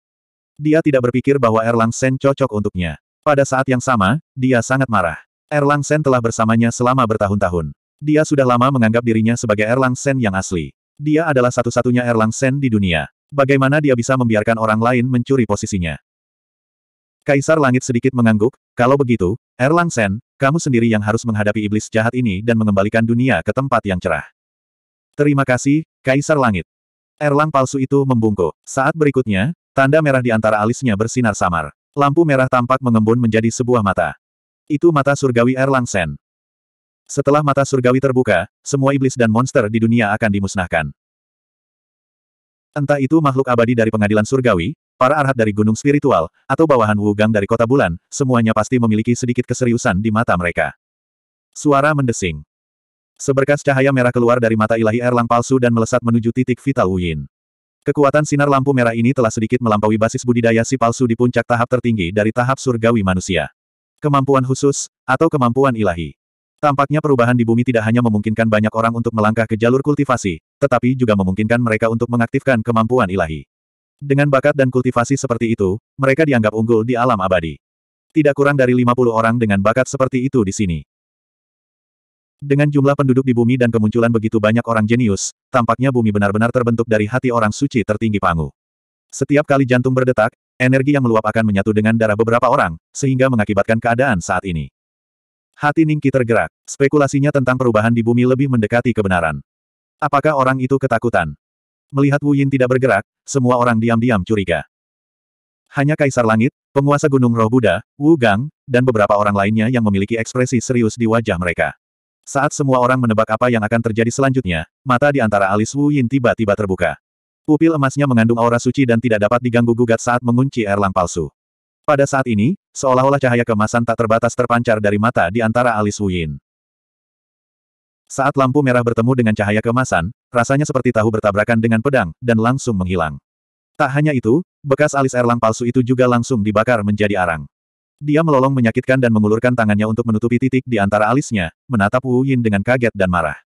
Dia tidak berpikir bahwa Erlang Sen cocok untuknya. Pada saat yang sama, dia sangat marah. Erlang Sen telah bersamanya selama bertahun-tahun. Dia sudah lama menganggap dirinya sebagai Erlang Sen yang asli. Dia adalah satu-satunya Erlang Sen di dunia. Bagaimana dia bisa membiarkan orang lain mencuri posisinya? Kaisar Langit sedikit mengangguk, kalau begitu, Erlang Sen, kamu sendiri yang harus menghadapi iblis jahat ini dan mengembalikan dunia ke tempat yang cerah. Terima kasih, Kaisar Langit. Erlang palsu itu membungkuk. Saat berikutnya, tanda merah di antara alisnya bersinar samar. Lampu merah tampak mengembun menjadi sebuah mata. Itu mata surgawi Erlang Sen. Setelah mata surgawi terbuka, semua iblis dan monster di dunia akan dimusnahkan. Entah itu makhluk abadi dari pengadilan surgawi, para arhat dari gunung spiritual, atau bawahan wugang dari kota bulan, semuanya pasti memiliki sedikit keseriusan di mata mereka. Suara mendesing. Seberkas cahaya merah keluar dari mata ilahi Erlang palsu dan melesat menuju titik vital Wuyin. Kekuatan sinar lampu merah ini telah sedikit melampaui basis budidaya si palsu di puncak tahap tertinggi dari tahap surgawi manusia. Kemampuan khusus, atau kemampuan ilahi. Tampaknya perubahan di bumi tidak hanya memungkinkan banyak orang untuk melangkah ke jalur kultivasi, tetapi juga memungkinkan mereka untuk mengaktifkan kemampuan ilahi. Dengan bakat dan kultivasi seperti itu, mereka dianggap unggul di alam abadi. Tidak kurang dari 50 orang dengan bakat seperti itu di sini. Dengan jumlah penduduk di bumi dan kemunculan begitu banyak orang jenius, tampaknya bumi benar-benar terbentuk dari hati orang suci tertinggi Pangu. Setiap kali jantung berdetak, energi yang meluap akan menyatu dengan darah beberapa orang, sehingga mengakibatkan keadaan saat ini. Hati Ningki tergerak. Spekulasinya tentang perubahan di bumi lebih mendekati kebenaran. Apakah orang itu ketakutan? Melihat Wu Yin tidak bergerak, semua orang diam-diam curiga. Hanya Kaisar Langit, penguasa Gunung Roh Buddha, Wu Gang, dan beberapa orang lainnya yang memiliki ekspresi serius di wajah mereka. Saat semua orang menebak apa yang akan terjadi selanjutnya, mata di antara alis Wu Yin tiba-tiba terbuka. Pupil emasnya mengandung aura suci dan tidak dapat diganggu-gugat saat mengunci erlang palsu. Pada saat ini, seolah-olah cahaya kemasan tak terbatas terpancar dari mata di antara alis Wu Yin. Saat lampu merah bertemu dengan cahaya kemasan, rasanya seperti tahu bertabrakan dengan pedang, dan langsung menghilang. Tak hanya itu, bekas alis erlang palsu itu juga langsung dibakar menjadi arang. Dia melolong menyakitkan dan mengulurkan tangannya untuk menutupi titik di antara alisnya, menatap Wu Yin dengan kaget dan marah.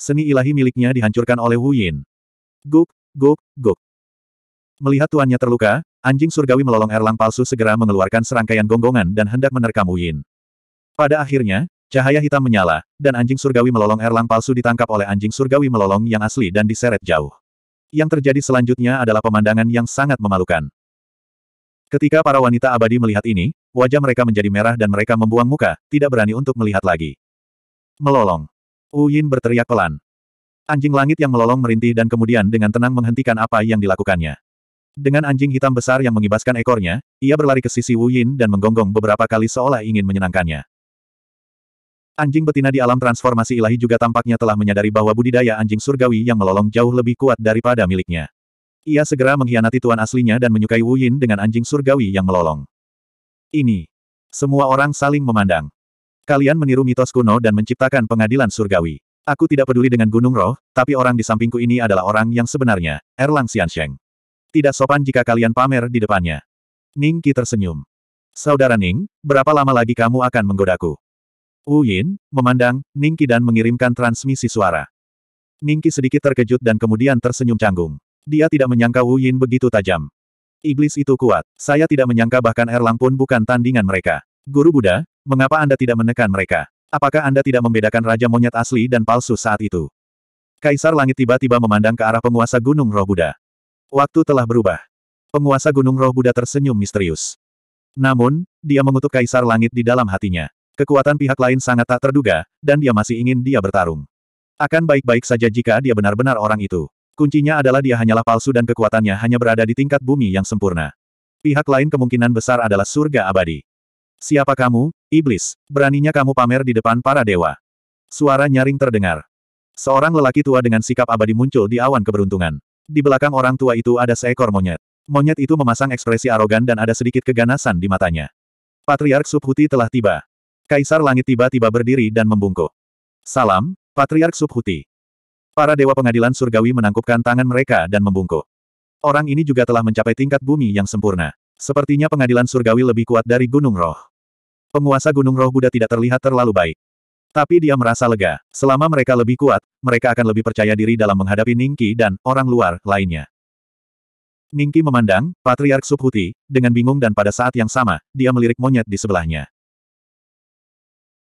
Seni ilahi miliknya dihancurkan oleh Wu Yin. Guk, guk, guk. Melihat tuannya terluka, anjing surgawi melolong erlang palsu segera mengeluarkan serangkaian gonggongan dan hendak menerkam Wu Yin. Pada akhirnya, cahaya hitam menyala, dan anjing surgawi melolong erlang palsu ditangkap oleh anjing surgawi melolong yang asli dan diseret jauh. Yang terjadi selanjutnya adalah pemandangan yang sangat memalukan. Ketika para wanita abadi melihat ini, wajah mereka menjadi merah dan mereka membuang muka, tidak berani untuk melihat lagi. Melolong. Uyin berteriak pelan. Anjing langit yang melolong merintih dan kemudian dengan tenang menghentikan apa yang dilakukannya. Dengan anjing hitam besar yang mengibaskan ekornya, ia berlari ke sisi Wu Yin dan menggonggong beberapa kali seolah ingin menyenangkannya. Anjing betina di alam transformasi ilahi juga tampaknya telah menyadari bahwa budidaya anjing surgawi yang melolong jauh lebih kuat daripada miliknya. Ia segera mengkhianati tuan aslinya dan menyukai Wu Yin dengan anjing surgawi yang melolong. Ini. Semua orang saling memandang. Kalian meniru mitos kuno dan menciptakan pengadilan surgawi. Aku tidak peduli dengan gunung roh, tapi orang di sampingku ini adalah orang yang sebenarnya, Erlang Xiansheng. Tidak sopan jika kalian pamer di depannya. Ning Qi tersenyum. Saudara Ning, berapa lama lagi kamu akan menggodaku? Wu Yin, memandang, Ning Qi dan mengirimkan transmisi suara. Ning Qi sedikit terkejut dan kemudian tersenyum canggung. Dia tidak menyangka Wu Yin begitu tajam. Iblis itu kuat. Saya tidak menyangka bahkan Erlang pun bukan tandingan mereka. Guru Buddha, mengapa Anda tidak menekan mereka? Apakah Anda tidak membedakan Raja Monyet asli dan palsu saat itu? Kaisar Langit tiba-tiba memandang ke arah penguasa Gunung Roh Buddha. Waktu telah berubah. Penguasa Gunung Roh Buddha tersenyum misterius. Namun, dia mengutuk Kaisar Langit di dalam hatinya. Kekuatan pihak lain sangat tak terduga, dan dia masih ingin dia bertarung. Akan baik-baik saja jika dia benar-benar orang itu. Kuncinya adalah dia hanyalah palsu dan kekuatannya hanya berada di tingkat bumi yang sempurna. Pihak lain kemungkinan besar adalah surga abadi. Siapa kamu, iblis? Beraninya kamu pamer di depan para dewa. Suara nyaring terdengar. Seorang lelaki tua dengan sikap abadi muncul di awan keberuntungan. Di belakang orang tua itu ada seekor monyet. Monyet itu memasang ekspresi arogan dan ada sedikit keganasan di matanya. Patriark Subhuti telah tiba. Kaisar Langit tiba-tiba berdiri dan membungkuk. Salam, Patriark Subhuti. Para dewa pengadilan surgawi menangkupkan tangan mereka dan membungkuk. Orang ini juga telah mencapai tingkat bumi yang sempurna. Sepertinya pengadilan surgawi lebih kuat dari Gunung Roh. Penguasa Gunung Roh Buddha tidak terlihat terlalu baik. Tapi dia merasa lega. Selama mereka lebih kuat, mereka akan lebih percaya diri dalam menghadapi Ningki dan orang luar lainnya. Ningki memandang, Patriark Subhuti, dengan bingung dan pada saat yang sama, dia melirik monyet di sebelahnya.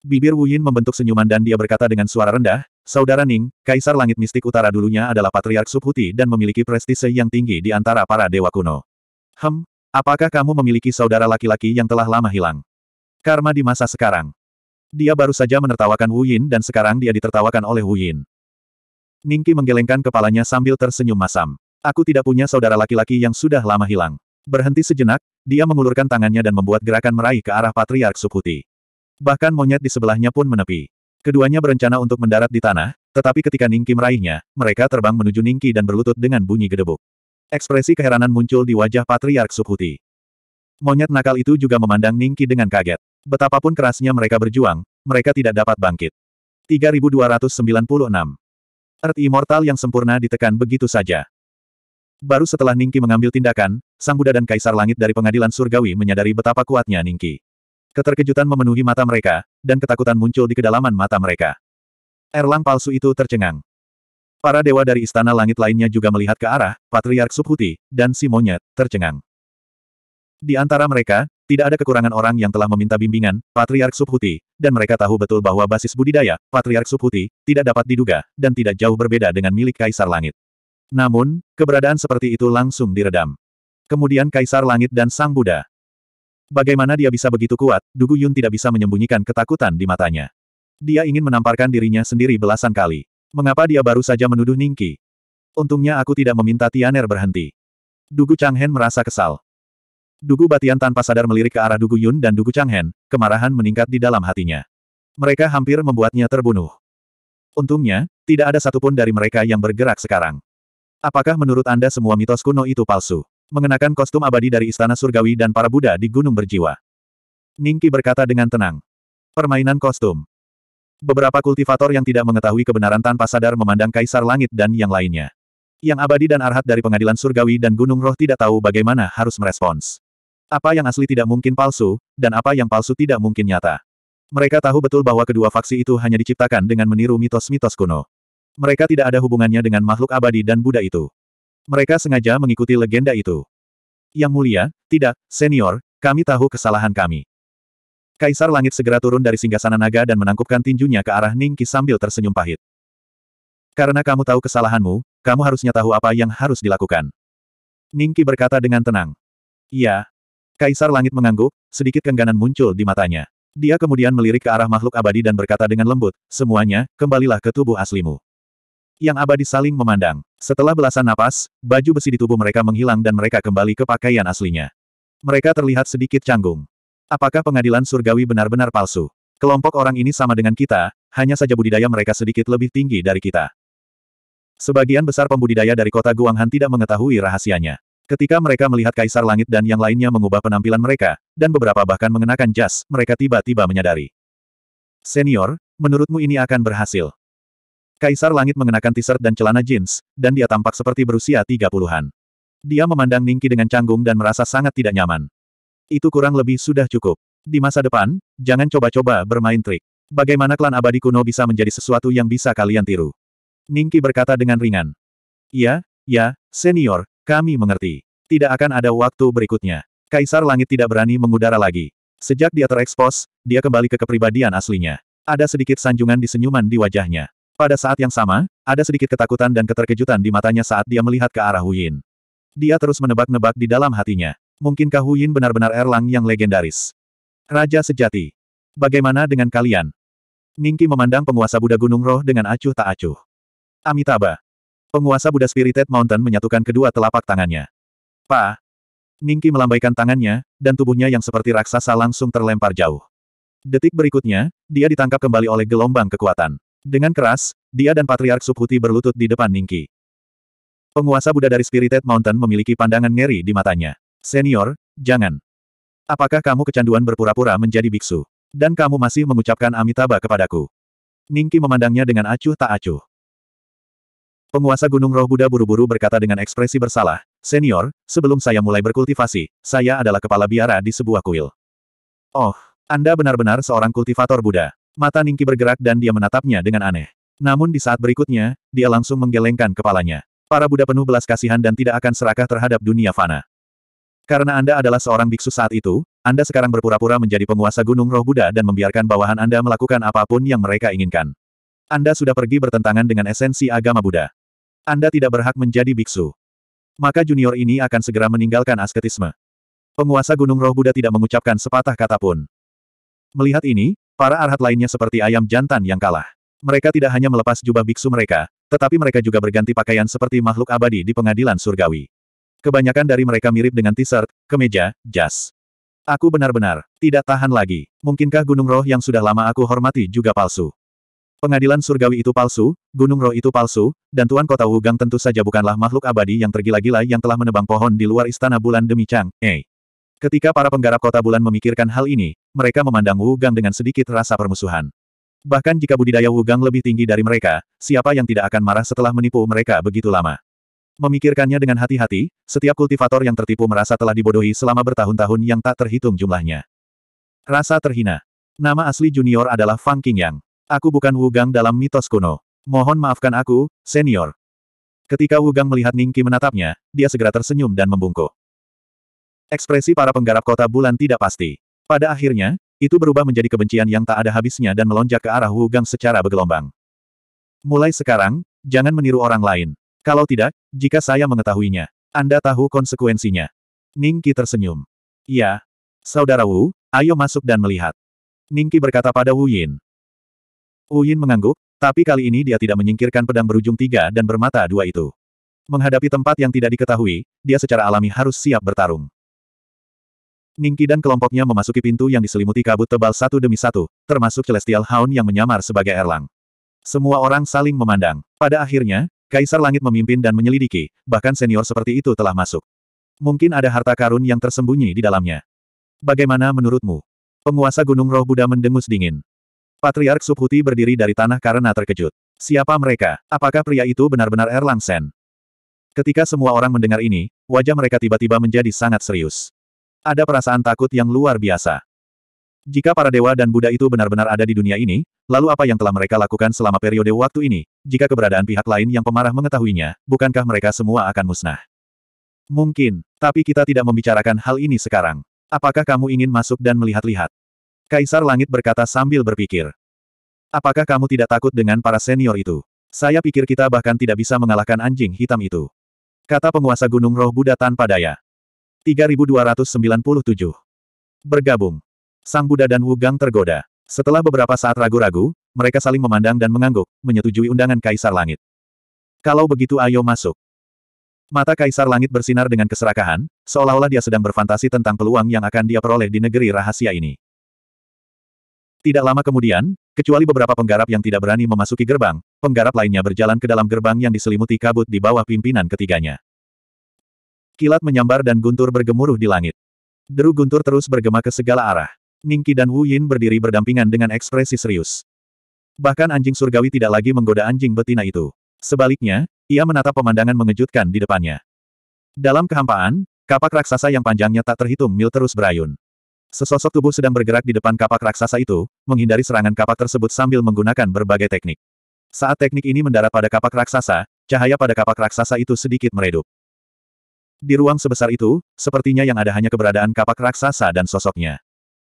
Bibir Wuyin membentuk senyuman dan dia berkata dengan suara rendah, Saudara Ning, Kaisar Langit Mistik Utara dulunya adalah Patriark Subhuti dan memiliki prestise yang tinggi di antara para dewa kuno. Hem, apakah kamu memiliki saudara laki-laki yang telah lama hilang? Karma di masa sekarang. Dia baru saja menertawakan Wu Yin dan sekarang dia ditertawakan oleh Wu Yin. Ningki menggelengkan kepalanya sambil tersenyum masam. Aku tidak punya saudara laki-laki yang sudah lama hilang. Berhenti sejenak, dia mengulurkan tangannya dan membuat gerakan meraih ke arah Patriark Subhuti. Bahkan monyet di sebelahnya pun menepi. Keduanya berencana untuk mendarat di tanah, tetapi ketika Ningki meraihnya, mereka terbang menuju Ningki dan berlutut dengan bunyi gedebuk. Ekspresi keheranan muncul di wajah Patriark Subhuti. Monyet nakal itu juga memandang Ningki dengan kaget. Betapapun kerasnya mereka berjuang, mereka tidak dapat bangkit. 3296. Earth Immortal yang sempurna ditekan begitu saja. Baru setelah Ningki mengambil tindakan, Sang Buddha dan Kaisar Langit dari pengadilan surgawi menyadari betapa kuatnya Ningki. Keterkejutan memenuhi mata mereka, dan ketakutan muncul di kedalaman mata mereka. Erlang palsu itu tercengang. Para dewa dari istana langit lainnya juga melihat ke arah Patriark Subhuti dan si monyet tercengang. Di antara mereka, tidak ada kekurangan orang yang telah meminta bimbingan Patriark Subhuti, dan mereka tahu betul bahwa basis budidaya Patriark Subhuti tidak dapat diduga dan tidak jauh berbeda dengan milik Kaisar Langit. Namun, keberadaan seperti itu langsung diredam. Kemudian Kaisar Langit dan Sang Buddha Bagaimana dia bisa begitu kuat, Dugu Yun tidak bisa menyembunyikan ketakutan di matanya. Dia ingin menamparkan dirinya sendiri belasan kali. Mengapa dia baru saja menuduh Ningki? Untungnya aku tidak meminta Tianer berhenti. Dugu Changhen merasa kesal. Dugu Batian tanpa sadar melirik ke arah Dugu Yun dan Dugu Changhen, kemarahan meningkat di dalam hatinya. Mereka hampir membuatnya terbunuh. Untungnya, tidak ada satupun dari mereka yang bergerak sekarang. Apakah menurut Anda semua mitos kuno itu palsu? Mengenakan kostum abadi dari istana surgawi dan para Buddha di gunung berjiwa. Ningki berkata dengan tenang. Permainan kostum. Beberapa kultivator yang tidak mengetahui kebenaran tanpa sadar memandang kaisar langit dan yang lainnya. Yang abadi dan arhat dari pengadilan surgawi dan gunung roh tidak tahu bagaimana harus merespons. Apa yang asli tidak mungkin palsu, dan apa yang palsu tidak mungkin nyata. Mereka tahu betul bahwa kedua faksi itu hanya diciptakan dengan meniru mitos-mitos kuno. Mereka tidak ada hubungannya dengan makhluk abadi dan Buddha itu. Mereka sengaja mengikuti legenda itu. Yang mulia, tidak, senior, kami tahu kesalahan kami. Kaisar Langit segera turun dari singgasana naga dan menangkupkan tinjunya ke arah Ningki sambil tersenyum pahit. Karena kamu tahu kesalahanmu, kamu harusnya tahu apa yang harus dilakukan. Ningki berkata dengan tenang. Iya. Kaisar Langit mengangguk, sedikit kengganan muncul di matanya. Dia kemudian melirik ke arah makhluk abadi dan berkata dengan lembut, semuanya, kembalilah ke tubuh aslimu yang abadi saling memandang. Setelah belasan napas, baju besi di tubuh mereka menghilang dan mereka kembali ke pakaian aslinya. Mereka terlihat sedikit canggung. Apakah pengadilan surgawi benar-benar palsu? Kelompok orang ini sama dengan kita, hanya saja budidaya mereka sedikit lebih tinggi dari kita. Sebagian besar pembudidaya dari kota Guanghan tidak mengetahui rahasianya. Ketika mereka melihat Kaisar Langit dan yang lainnya mengubah penampilan mereka, dan beberapa bahkan mengenakan jas, mereka tiba-tiba menyadari. Senior, menurutmu ini akan berhasil? Kaisar Langit mengenakan t-shirt dan celana jeans, dan dia tampak seperti berusia tiga puluhan. Dia memandang Ningki dengan canggung dan merasa sangat tidak nyaman. Itu kurang lebih sudah cukup. Di masa depan, jangan coba-coba bermain trik. Bagaimana klan abadi kuno bisa menjadi sesuatu yang bisa kalian tiru? Ningki berkata dengan ringan. Ya, ya, senior, kami mengerti. Tidak akan ada waktu berikutnya. Kaisar Langit tidak berani mengudara lagi. Sejak dia terekspos, dia kembali ke kepribadian aslinya. Ada sedikit sanjungan di senyuman di wajahnya. Pada saat yang sama, ada sedikit ketakutan dan keterkejutan di matanya saat dia melihat ke arah Huyin. Dia terus menebak-nebak di dalam hatinya. Mungkinkah Huyin benar-benar Erlang yang legendaris? Raja sejati. Bagaimana dengan kalian? Ningki memandang penguasa Buddha Gunung Roh dengan acuh tak acuh. Amitabha. Penguasa Buddha Spirited Mountain menyatukan kedua telapak tangannya. Pa. Ningki melambaikan tangannya, dan tubuhnya yang seperti raksasa langsung terlempar jauh. Detik berikutnya, dia ditangkap kembali oleh gelombang kekuatan. Dengan keras, dia dan Patriark Subhuti berlutut di depan Ningki. Penguasa Buddha dari Spirited Mountain memiliki pandangan ngeri di matanya. Senior, jangan. Apakah kamu kecanduan berpura-pura menjadi biksu? Dan kamu masih mengucapkan Amitabha kepadaku? Ningki memandangnya dengan acuh tak acuh. Penguasa Gunung Roh Buddha buru-buru berkata dengan ekspresi bersalah, Senior, sebelum saya mulai berkultivasi, saya adalah kepala biara di sebuah kuil. Oh, Anda benar-benar seorang kultivator Buddha. Mata Ningki bergerak dan dia menatapnya dengan aneh. Namun di saat berikutnya, dia langsung menggelengkan kepalanya. Para Buddha penuh belas kasihan dan tidak akan serakah terhadap dunia fana. Karena Anda adalah seorang biksu saat itu, Anda sekarang berpura-pura menjadi penguasa gunung roh Buddha dan membiarkan bawahan Anda melakukan apapun yang mereka inginkan. Anda sudah pergi bertentangan dengan esensi agama Buddha. Anda tidak berhak menjadi biksu. Maka junior ini akan segera meninggalkan asketisme. Penguasa Gunung Roh Buddha tidak mengucapkan sepatah kata pun. Melihat ini, Para arhat lainnya seperti ayam jantan yang kalah. Mereka tidak hanya melepas jubah biksu mereka, tetapi mereka juga berganti pakaian seperti makhluk abadi di pengadilan surgawi. Kebanyakan dari mereka mirip dengan t-shirt, kemeja, jas. Aku benar-benar tidak tahan lagi. Mungkinkah gunung roh yang sudah lama aku hormati juga palsu? Pengadilan surgawi itu palsu, gunung roh itu palsu, dan Tuan Kota Wugang tentu saja bukanlah makhluk abadi yang tergila-gila yang telah menebang pohon di luar istana bulan demi Chang, eh. Ketika para penggarap kota bulan memikirkan hal ini, mereka memandang Wu Gang dengan sedikit rasa permusuhan. Bahkan jika budidaya Wu Gang lebih tinggi dari mereka, siapa yang tidak akan marah setelah menipu mereka begitu lama? Memikirkannya dengan hati-hati, setiap kultivator yang tertipu merasa telah dibodohi selama bertahun-tahun yang tak terhitung jumlahnya. Rasa terhina. Nama asli junior adalah Fang Qingyang. Aku bukan Wu Gang dalam mitos kuno. Mohon maafkan aku, senior. Ketika Wu Gang melihat Ningki menatapnya, dia segera tersenyum dan membungkuk. Ekspresi para penggarap kota bulan tidak pasti. Pada akhirnya, itu berubah menjadi kebencian yang tak ada habisnya dan melonjak ke arah Wu Gang secara bergelombang. Mulai sekarang, jangan meniru orang lain. Kalau tidak, jika saya mengetahuinya, Anda tahu konsekuensinya. Ningki tersenyum. Ya. Saudara Wu, ayo masuk dan melihat. Ningki berkata pada Wu Yin. Wu Yin mengangguk, tapi kali ini dia tidak menyingkirkan pedang berujung tiga dan bermata dua itu. Menghadapi tempat yang tidak diketahui, dia secara alami harus siap bertarung. Ningki dan kelompoknya memasuki pintu yang diselimuti kabut tebal satu demi satu, termasuk Celestial Hound yang menyamar sebagai Erlang. Semua orang saling memandang. Pada akhirnya, Kaisar Langit memimpin dan menyelidiki, bahkan senior seperti itu telah masuk. Mungkin ada harta karun yang tersembunyi di dalamnya. Bagaimana menurutmu? Penguasa Gunung Roh Buddha mendengus dingin. Patriark Subhuti berdiri dari tanah karena terkejut. Siapa mereka? Apakah pria itu benar-benar Erlang Sen? Ketika semua orang mendengar ini, wajah mereka tiba-tiba menjadi sangat serius ada perasaan takut yang luar biasa. Jika para dewa dan Buddha itu benar-benar ada di dunia ini, lalu apa yang telah mereka lakukan selama periode waktu ini, jika keberadaan pihak lain yang pemarah mengetahuinya, bukankah mereka semua akan musnah? Mungkin, tapi kita tidak membicarakan hal ini sekarang. Apakah kamu ingin masuk dan melihat-lihat? Kaisar Langit berkata sambil berpikir. Apakah kamu tidak takut dengan para senior itu? Saya pikir kita bahkan tidak bisa mengalahkan anjing hitam itu. Kata penguasa Gunung Roh Buddha tanpa daya. 3297. Bergabung. Sang Buddha dan Wu tergoda. Setelah beberapa saat ragu-ragu, mereka saling memandang dan mengangguk, menyetujui undangan Kaisar Langit. Kalau begitu ayo masuk. Mata Kaisar Langit bersinar dengan keserakahan, seolah-olah dia sedang berfantasi tentang peluang yang akan dia peroleh di negeri rahasia ini. Tidak lama kemudian, kecuali beberapa penggarap yang tidak berani memasuki gerbang, penggarap lainnya berjalan ke dalam gerbang yang diselimuti kabut di bawah pimpinan ketiganya. Kilat menyambar dan guntur bergemuruh di langit. Deru guntur terus bergema ke segala arah. Ningki dan Wu Yin berdiri berdampingan dengan ekspresi serius. Bahkan anjing surgawi tidak lagi menggoda anjing betina itu. Sebaliknya, ia menatap pemandangan mengejutkan di depannya. Dalam kehampaan, kapak raksasa yang panjangnya tak terhitung mil terus berayun. Sesosok tubuh sedang bergerak di depan kapak raksasa itu, menghindari serangan kapak tersebut sambil menggunakan berbagai teknik. Saat teknik ini mendarat pada kapak raksasa, cahaya pada kapak raksasa itu sedikit meredup. Di ruang sebesar itu, sepertinya yang ada hanya keberadaan kapak raksasa dan sosoknya.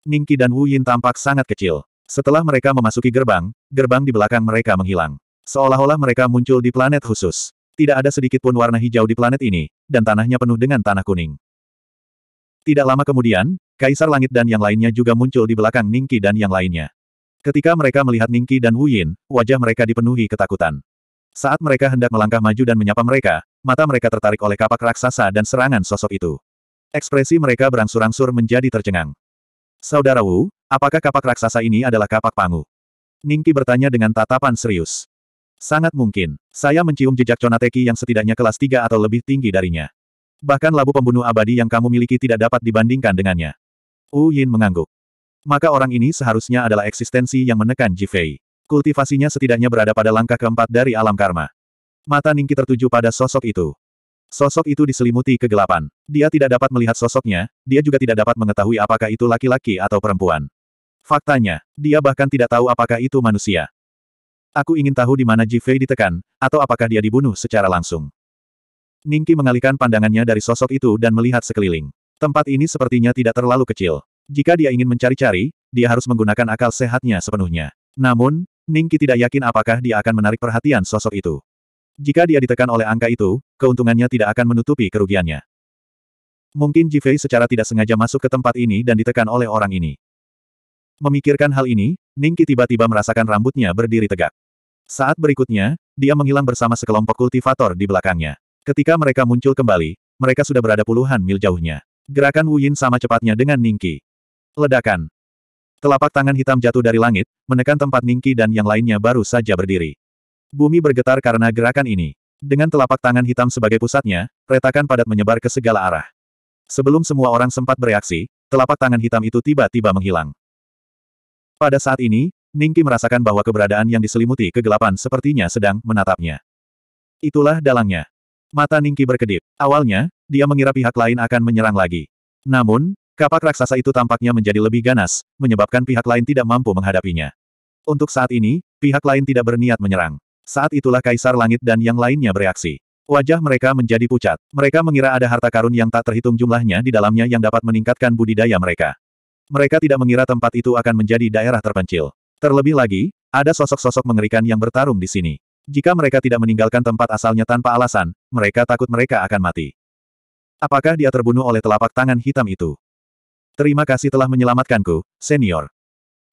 Ningki dan Wu Yin tampak sangat kecil. Setelah mereka memasuki gerbang, gerbang di belakang mereka menghilang. Seolah-olah mereka muncul di planet khusus. Tidak ada sedikit pun warna hijau di planet ini, dan tanahnya penuh dengan tanah kuning. Tidak lama kemudian, Kaisar Langit dan yang lainnya juga muncul di belakang Ningki dan yang lainnya. Ketika mereka melihat Ningki dan Wu Yin, wajah mereka dipenuhi ketakutan. Saat mereka hendak melangkah maju dan menyapa mereka, mata mereka tertarik oleh kapak raksasa dan serangan sosok itu. Ekspresi mereka berangsur-angsur menjadi tercengang. Saudara Wu, apakah kapak raksasa ini adalah kapak Pangu? Ningki bertanya dengan tatapan serius. Sangat mungkin. Saya mencium jejak Conateki yang setidaknya kelas 3 atau lebih tinggi darinya. Bahkan labu pembunuh abadi yang kamu miliki tidak dapat dibandingkan dengannya. Wu Yin mengangguk. Maka orang ini seharusnya adalah eksistensi yang menekan Jifei. Kultivasinya setidaknya berada pada langkah keempat dari alam karma. Mata Ningki tertuju pada sosok itu. Sosok itu diselimuti kegelapan. Dia tidak dapat melihat sosoknya, dia juga tidak dapat mengetahui apakah itu laki-laki atau perempuan. Faktanya, dia bahkan tidak tahu apakah itu manusia. Aku ingin tahu di mana Jifei ditekan, atau apakah dia dibunuh secara langsung. Ningki mengalihkan pandangannya dari sosok itu dan melihat sekeliling. Tempat ini sepertinya tidak terlalu kecil. Jika dia ingin mencari-cari, dia harus menggunakan akal sehatnya sepenuhnya. Namun, Ningki tidak yakin apakah dia akan menarik perhatian sosok itu. Jika dia ditekan oleh angka itu, keuntungannya tidak akan menutupi kerugiannya. Mungkin Jifei secara tidak sengaja masuk ke tempat ini dan ditekan oleh orang ini. Memikirkan hal ini, Ningki tiba-tiba merasakan rambutnya berdiri tegak. Saat berikutnya, dia menghilang bersama sekelompok kultivator di belakangnya. Ketika mereka muncul kembali, mereka sudah berada puluhan mil jauhnya. Gerakan Wu Yin sama cepatnya dengan Ningki. Ledakan. Telapak tangan hitam jatuh dari langit, menekan tempat Ningki dan yang lainnya baru saja berdiri. Bumi bergetar karena gerakan ini. Dengan telapak tangan hitam sebagai pusatnya, retakan padat menyebar ke segala arah. Sebelum semua orang sempat bereaksi, telapak tangan hitam itu tiba-tiba menghilang. Pada saat ini, Ningki merasakan bahwa keberadaan yang diselimuti kegelapan sepertinya sedang menatapnya. Itulah dalangnya. Mata Ningki berkedip. Awalnya, dia mengira pihak lain akan menyerang lagi. Namun, kapak raksasa itu tampaknya menjadi lebih ganas, menyebabkan pihak lain tidak mampu menghadapinya. Untuk saat ini, pihak lain tidak berniat menyerang. Saat itulah Kaisar Langit dan yang lainnya bereaksi. Wajah mereka menjadi pucat. Mereka mengira ada harta karun yang tak terhitung jumlahnya di dalamnya yang dapat meningkatkan budidaya mereka. Mereka tidak mengira tempat itu akan menjadi daerah terpencil. Terlebih lagi, ada sosok-sosok mengerikan yang bertarung di sini. Jika mereka tidak meninggalkan tempat asalnya tanpa alasan, mereka takut mereka akan mati. Apakah dia terbunuh oleh telapak tangan hitam itu? Terima kasih telah menyelamatkanku, senior.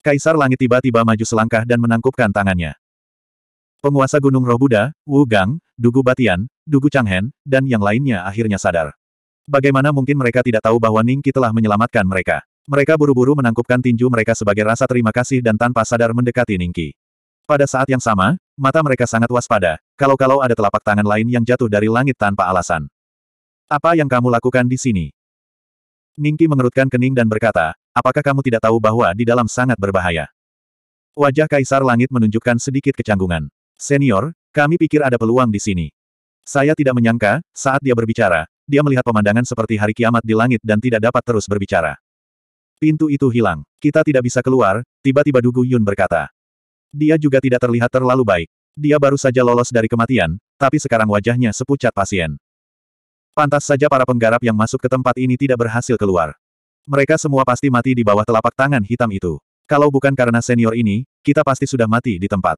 Kaisar Langit tiba-tiba maju selangkah dan menangkupkan tangannya. Penguasa Gunung Roh Buddha, Wu Gang, Dugu Batian, Dugu Changhen, dan yang lainnya akhirnya sadar. Bagaimana mungkin mereka tidak tahu bahwa Ningki telah menyelamatkan mereka? Mereka buru-buru menangkupkan tinju mereka sebagai rasa terima kasih dan tanpa sadar mendekati Ningki. Pada saat yang sama, mata mereka sangat waspada, kalau-kalau ada telapak tangan lain yang jatuh dari langit tanpa alasan. Apa yang kamu lakukan di sini? Ningki mengerutkan kening dan berkata, apakah kamu tidak tahu bahwa di dalam sangat berbahaya? Wajah Kaisar Langit menunjukkan sedikit kecanggungan. Senior, kami pikir ada peluang di sini. Saya tidak menyangka, saat dia berbicara, dia melihat pemandangan seperti hari kiamat di langit dan tidak dapat terus berbicara. Pintu itu hilang. Kita tidak bisa keluar, tiba-tiba Dugu Yun berkata. Dia juga tidak terlihat terlalu baik. Dia baru saja lolos dari kematian, tapi sekarang wajahnya sepucat pasien. Pantas saja para penggarap yang masuk ke tempat ini tidak berhasil keluar. Mereka semua pasti mati di bawah telapak tangan hitam itu. Kalau bukan karena senior ini, kita pasti sudah mati di tempat.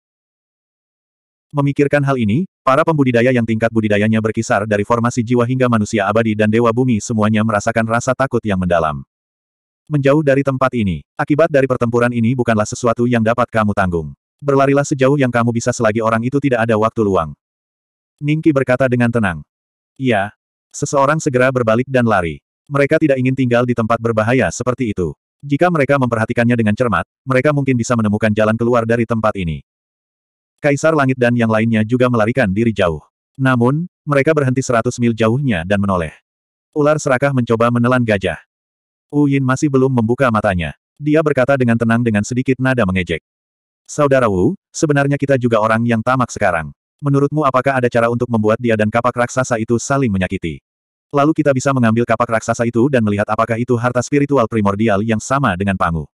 Memikirkan hal ini, para pembudidaya yang tingkat budidayanya berkisar dari formasi jiwa hingga manusia abadi dan dewa bumi semuanya merasakan rasa takut yang mendalam. Menjauh dari tempat ini, akibat dari pertempuran ini bukanlah sesuatu yang dapat kamu tanggung. Berlarilah sejauh yang kamu bisa selagi orang itu tidak ada waktu luang. Ningki berkata dengan tenang. Ya, Seseorang segera berbalik dan lari. Mereka tidak ingin tinggal di tempat berbahaya seperti itu. Jika mereka memperhatikannya dengan cermat, mereka mungkin bisa menemukan jalan keluar dari tempat ini. Kaisar Langit dan yang lainnya juga melarikan diri jauh. Namun, mereka berhenti seratus mil jauhnya dan menoleh. Ular serakah mencoba menelan gajah. Uyin masih belum membuka matanya. Dia berkata dengan tenang dengan sedikit nada mengejek. Saudara Wu, sebenarnya kita juga orang yang tamak sekarang. Menurutmu apakah ada cara untuk membuat dia dan kapak raksasa itu saling menyakiti? Lalu kita bisa mengambil kapak raksasa itu dan melihat apakah itu harta spiritual primordial yang sama dengan Pangu.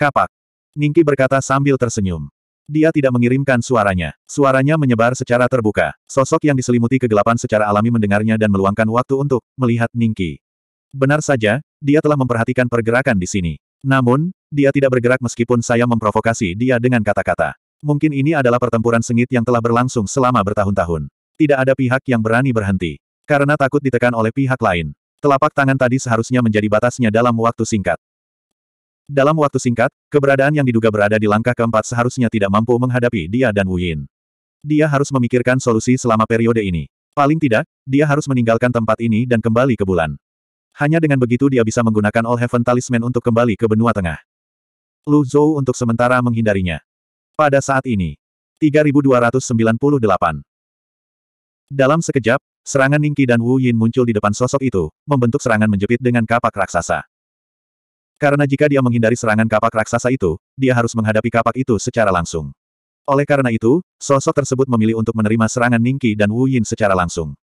Kapak. Ningki berkata sambil tersenyum. Dia tidak mengirimkan suaranya. Suaranya menyebar secara terbuka. Sosok yang diselimuti kegelapan secara alami mendengarnya dan meluangkan waktu untuk melihat Ningki. Benar saja, dia telah memperhatikan pergerakan di sini. Namun, dia tidak bergerak meskipun saya memprovokasi dia dengan kata-kata. Mungkin ini adalah pertempuran sengit yang telah berlangsung selama bertahun-tahun. Tidak ada pihak yang berani berhenti. Karena takut ditekan oleh pihak lain. Telapak tangan tadi seharusnya menjadi batasnya dalam waktu singkat. Dalam waktu singkat, keberadaan yang diduga berada di langkah keempat seharusnya tidak mampu menghadapi dia dan Wu Yin. Dia harus memikirkan solusi selama periode ini. Paling tidak, dia harus meninggalkan tempat ini dan kembali ke bulan. Hanya dengan begitu dia bisa menggunakan All Heaven Talisman untuk kembali ke benua tengah. Lu Zhou untuk sementara menghindarinya. Pada saat ini, 3298. Dalam sekejap, serangan Ningqi dan Wu Yin muncul di depan sosok itu, membentuk serangan menjepit dengan kapak raksasa. Karena jika dia menghindari serangan kapak raksasa itu, dia harus menghadapi kapak itu secara langsung. Oleh karena itu, sosok tersebut memilih untuk menerima serangan Ningqi dan Wu Yin secara langsung.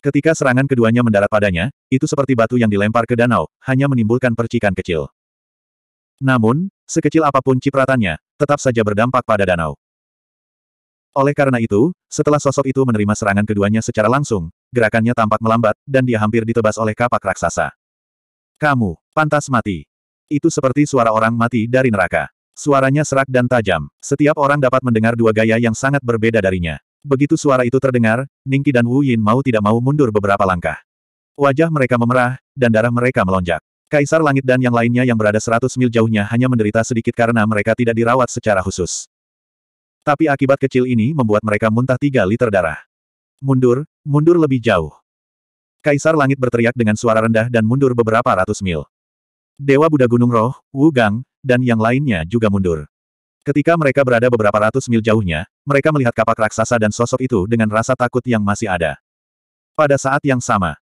Ketika serangan keduanya mendarat padanya, itu seperti batu yang dilempar ke danau, hanya menimbulkan percikan kecil. Namun, sekecil apapun cipratannya, tetap saja berdampak pada danau. Oleh karena itu, setelah sosok itu menerima serangan keduanya secara langsung, gerakannya tampak melambat, dan dia hampir ditebas oleh kapak raksasa. Kamu, pantas mati. Itu seperti suara orang mati dari neraka. Suaranya serak dan tajam. Setiap orang dapat mendengar dua gaya yang sangat berbeda darinya. Begitu suara itu terdengar, Ningki dan Wu Yin mau tidak mau mundur beberapa langkah. Wajah mereka memerah, dan darah mereka melonjak. Kaisar Langit dan yang lainnya yang berada seratus mil jauhnya hanya menderita sedikit karena mereka tidak dirawat secara khusus. Tapi akibat kecil ini membuat mereka muntah tiga liter darah. Mundur, mundur lebih jauh. Kaisar Langit berteriak dengan suara rendah dan mundur beberapa ratus mil. Dewa Buddha Gunung Roh, Wu Gang, dan yang lainnya juga mundur. Ketika mereka berada beberapa ratus mil jauhnya, mereka melihat kapak raksasa dan sosok itu dengan rasa takut yang masih ada. Pada saat yang sama,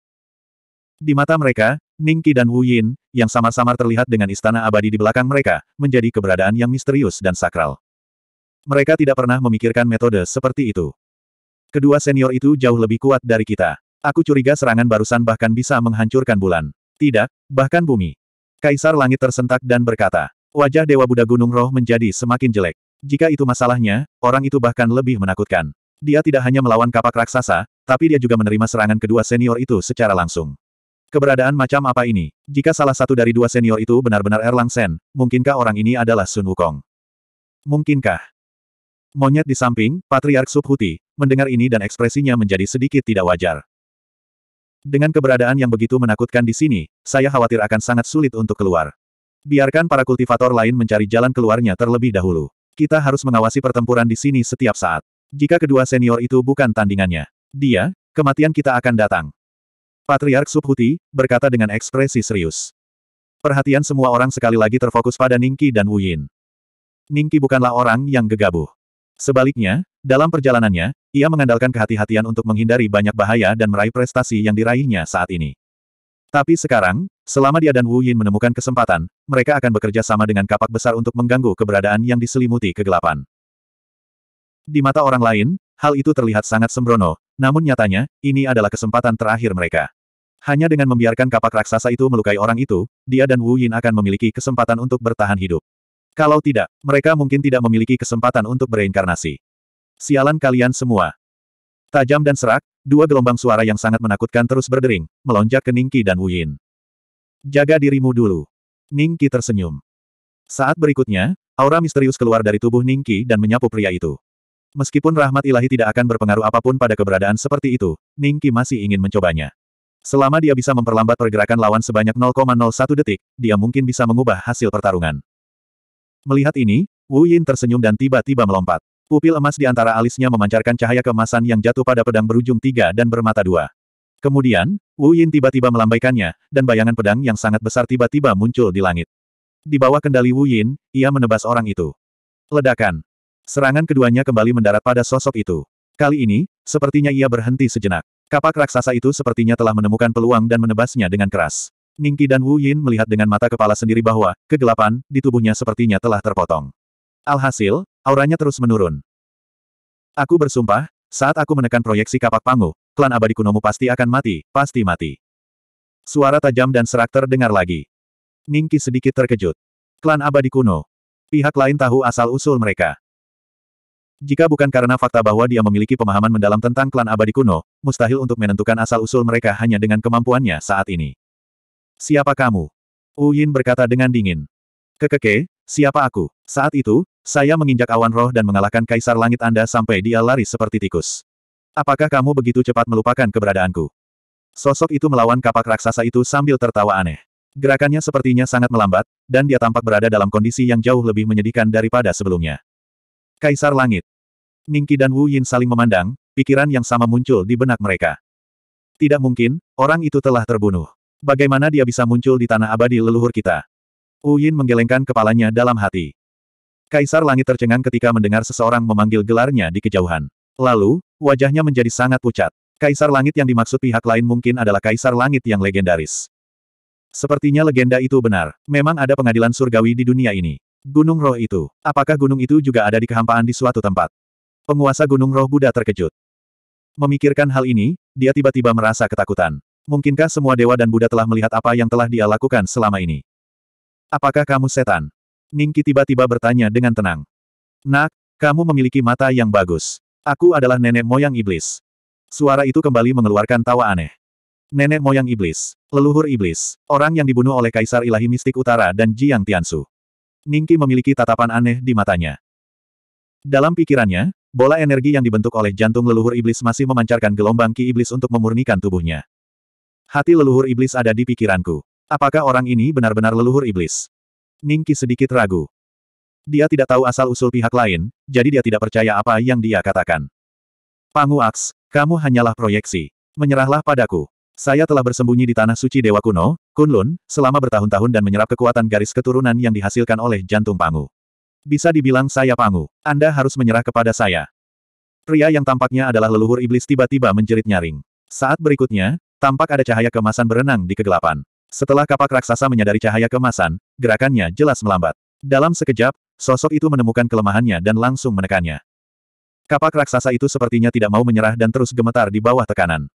di mata mereka, Ningki dan Wu Yin, yang samar-samar terlihat dengan istana abadi di belakang mereka, menjadi keberadaan yang misterius dan sakral. Mereka tidak pernah memikirkan metode seperti itu. Kedua senior itu jauh lebih kuat dari kita. Aku curiga serangan barusan bahkan bisa menghancurkan bulan. Tidak, bahkan bumi. Kaisar Langit tersentak dan berkata, wajah Dewa Buddha Gunung Roh menjadi semakin jelek. Jika itu masalahnya, orang itu bahkan lebih menakutkan. Dia tidak hanya melawan kapak raksasa, tapi dia juga menerima serangan kedua senior itu secara langsung. Keberadaan macam apa ini? Jika salah satu dari dua senior itu benar-benar Erlang Sen, mungkinkah orang ini adalah Sun Wukong? Mungkinkah? Monyet di samping, Patriark Subhuti, mendengar ini dan ekspresinya menjadi sedikit tidak wajar. Dengan keberadaan yang begitu menakutkan di sini, saya khawatir akan sangat sulit untuk keluar. Biarkan para kultivator lain mencari jalan keluarnya terlebih dahulu. Kita harus mengawasi pertempuran di sini setiap saat. Jika kedua senior itu bukan tandingannya, dia, kematian kita akan datang. Patriark Subhuti, berkata dengan ekspresi serius. Perhatian semua orang sekali lagi terfokus pada Ningki dan Wu Yin. Ningki bukanlah orang yang gegabah. Sebaliknya, dalam perjalanannya, ia mengandalkan kehati-hatian untuk menghindari banyak bahaya dan meraih prestasi yang diraihnya saat ini. Tapi sekarang, selama dia dan Wu Yin menemukan kesempatan, mereka akan bekerja sama dengan kapak besar untuk mengganggu keberadaan yang diselimuti kegelapan. Di mata orang lain, hal itu terlihat sangat sembrono, namun nyatanya, ini adalah kesempatan terakhir mereka. Hanya dengan membiarkan kapak raksasa itu melukai orang itu, dia dan Wu Yin akan memiliki kesempatan untuk bertahan hidup. Kalau tidak, mereka mungkin tidak memiliki kesempatan untuk bereinkarnasi. Sialan kalian semua. Tajam dan serak, dua gelombang suara yang sangat menakutkan terus berdering, melonjak ke Ningki dan Wuyin. Jaga dirimu dulu. Ningki tersenyum. Saat berikutnya, aura misterius keluar dari tubuh Ningki dan menyapu pria itu. Meskipun rahmat ilahi tidak akan berpengaruh apapun pada keberadaan seperti itu, Ningki masih ingin mencobanya. Selama dia bisa memperlambat pergerakan lawan sebanyak 0,01 detik, dia mungkin bisa mengubah hasil pertarungan. Melihat ini, Wu Yin tersenyum dan tiba-tiba melompat. Pupil emas di antara alisnya memancarkan cahaya kemasan yang jatuh pada pedang berujung tiga dan bermata dua. Kemudian, Wu Yin tiba-tiba melambaikannya, dan bayangan pedang yang sangat besar tiba-tiba muncul di langit. Di bawah kendali Wu Yin, ia menebas orang itu. Ledakan. Serangan keduanya kembali mendarat pada sosok itu. Kali ini, sepertinya ia berhenti sejenak. Kapak raksasa itu sepertinya telah menemukan peluang dan menebasnya dengan keras. Ningki dan Wu Yin melihat dengan mata kepala sendiri bahwa, kegelapan, di tubuhnya sepertinya telah terpotong. Alhasil, Auranya terus menurun. Aku bersumpah, saat aku menekan proyeksi kapak pangu, klan abadi kunomu pasti akan mati, pasti mati. Suara tajam dan serak terdengar lagi. Ningki sedikit terkejut. Klan abadi kuno. Pihak lain tahu asal-usul mereka. Jika bukan karena fakta bahwa dia memiliki pemahaman mendalam tentang klan abadi kuno, mustahil untuk menentukan asal-usul mereka hanya dengan kemampuannya saat ini. Siapa kamu? Uyin berkata dengan dingin. Kekeke, siapa aku? Saat itu, saya menginjak awan roh dan mengalahkan kaisar langit Anda sampai dia lari seperti tikus. Apakah kamu begitu cepat melupakan keberadaanku? Sosok itu melawan kapak raksasa itu sambil tertawa aneh. Gerakannya sepertinya sangat melambat, dan dia tampak berada dalam kondisi yang jauh lebih menyedihkan daripada sebelumnya. Kaisar Langit. Ningki dan Wu Yin saling memandang, pikiran yang sama muncul di benak mereka. Tidak mungkin, orang itu telah terbunuh. Bagaimana dia bisa muncul di tanah abadi leluhur kita? Uyin menggelengkan kepalanya dalam hati. Kaisar Langit tercengang ketika mendengar seseorang memanggil gelarnya di kejauhan. Lalu, wajahnya menjadi sangat pucat. Kaisar Langit yang dimaksud pihak lain mungkin adalah Kaisar Langit yang legendaris. Sepertinya legenda itu benar. Memang ada pengadilan surgawi di dunia ini. Gunung roh itu. Apakah gunung itu juga ada di kehampaan di suatu tempat? Penguasa gunung roh Buddha terkejut. Memikirkan hal ini, dia tiba-tiba merasa ketakutan. Mungkinkah semua dewa dan Buddha telah melihat apa yang telah dia lakukan selama ini? Apakah kamu setan? Ningki tiba-tiba bertanya dengan tenang. Nak, kamu memiliki mata yang bagus. Aku adalah nenek moyang iblis. Suara itu kembali mengeluarkan tawa aneh. Nenek moyang iblis, leluhur iblis, orang yang dibunuh oleh Kaisar Ilahi Mistik Utara dan Jiang Tiansu. Ningki memiliki tatapan aneh di matanya. Dalam pikirannya, bola energi yang dibentuk oleh jantung leluhur iblis masih memancarkan gelombang ki iblis untuk memurnikan tubuhnya. Hati leluhur iblis ada di pikiranku. Apakah orang ini benar-benar leluhur iblis? Ningki sedikit ragu. Dia tidak tahu asal-usul pihak lain, jadi dia tidak percaya apa yang dia katakan. Pangu kamu hanyalah proyeksi. Menyerahlah padaku. Saya telah bersembunyi di tanah suci Dewa Kuno, Kunlun, selama bertahun-tahun dan menyerap kekuatan garis keturunan yang dihasilkan oleh jantung Pangu. Bisa dibilang saya Pangu. Anda harus menyerah kepada saya. Pria yang tampaknya adalah leluhur iblis tiba-tiba menjerit nyaring. Saat berikutnya, tampak ada cahaya kemasan berenang di kegelapan. Setelah kapak raksasa menyadari cahaya kemasan, gerakannya jelas melambat. Dalam sekejap, sosok itu menemukan kelemahannya dan langsung menekannya. Kapak raksasa itu sepertinya tidak mau menyerah dan terus gemetar di bawah tekanan.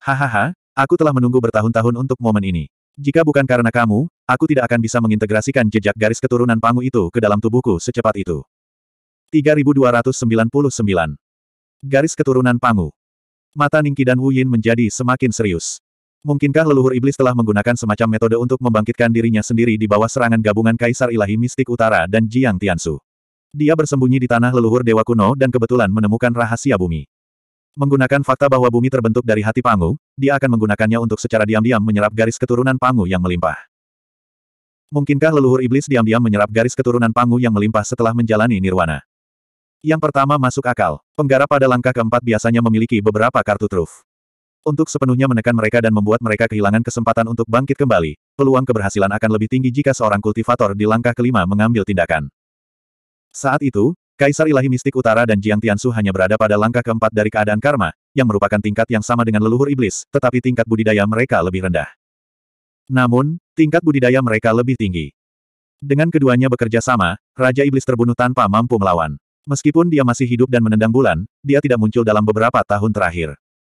Hahaha, aku telah menunggu bertahun-tahun untuk momen ini. Jika bukan karena kamu, aku tidak akan bisa mengintegrasikan jejak garis keturunan Pangu itu ke dalam tubuhku secepat itu. 3299 Garis keturunan Pangu Mata Ningki dan Wu Yin menjadi semakin serius. Mungkinkah leluhur iblis telah menggunakan semacam metode untuk membangkitkan dirinya sendiri di bawah serangan gabungan Kaisar Ilahi Mistik Utara dan Jiang Tiansu? Dia bersembunyi di tanah leluhur dewa kuno dan kebetulan menemukan rahasia bumi. Menggunakan fakta bahwa bumi terbentuk dari hati Pangu, dia akan menggunakannya untuk secara diam-diam menyerap garis keturunan Pangu yang melimpah. Mungkinkah leluhur iblis diam-diam menyerap garis keturunan Pangu yang melimpah setelah menjalani nirwana? Yang pertama masuk akal, penggarap pada langkah keempat biasanya memiliki beberapa kartu truf. Untuk sepenuhnya menekan mereka dan membuat mereka kehilangan kesempatan untuk bangkit kembali, peluang keberhasilan akan lebih tinggi jika seorang kultivator di langkah kelima mengambil tindakan. Saat itu, Kaisar Ilahi Mistik Utara dan Jiang Tiansu hanya berada pada langkah keempat dari keadaan karma, yang merupakan tingkat yang sama dengan leluhur iblis, tetapi tingkat budidaya mereka lebih rendah. Namun, tingkat budidaya mereka lebih tinggi. Dengan keduanya bekerja sama, Raja Iblis terbunuh tanpa mampu melawan. Meskipun dia masih hidup dan menendang bulan, dia tidak muncul dalam beberapa tahun terakhir.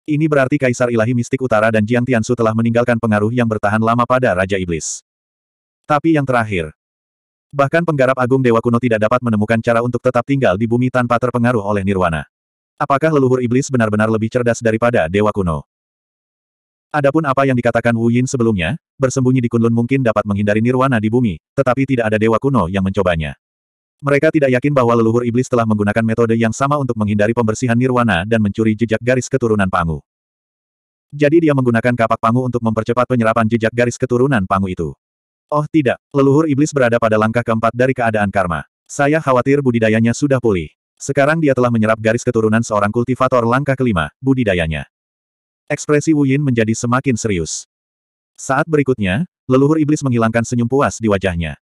Ini berarti Kaisar Ilahi Mistik Utara dan Jiang Tiansu telah meninggalkan pengaruh yang bertahan lama pada Raja Iblis. Tapi yang terakhir, bahkan penggarap agung Dewa Kuno tidak dapat menemukan cara untuk tetap tinggal di bumi tanpa terpengaruh oleh Nirwana. Apakah leluhur iblis benar-benar lebih cerdas daripada Dewa Kuno? Adapun apa yang dikatakan Wu Yin sebelumnya, bersembunyi di Kunlun mungkin dapat menghindari Nirwana di bumi, tetapi tidak ada Dewa Kuno yang mencobanya. Mereka tidak yakin bahwa leluhur iblis telah menggunakan metode yang sama untuk menghindari pembersihan nirwana dan mencuri jejak garis keturunan Pangu. Jadi dia menggunakan kapak Pangu untuk mempercepat penyerapan jejak garis keturunan Pangu itu. Oh tidak, leluhur iblis berada pada langkah keempat dari keadaan karma. Saya khawatir budidayanya sudah pulih. Sekarang dia telah menyerap garis keturunan seorang kultivator langkah kelima, budidayanya. Ekspresi Wu Yin menjadi semakin serius. Saat berikutnya, leluhur iblis menghilangkan senyum puas di wajahnya.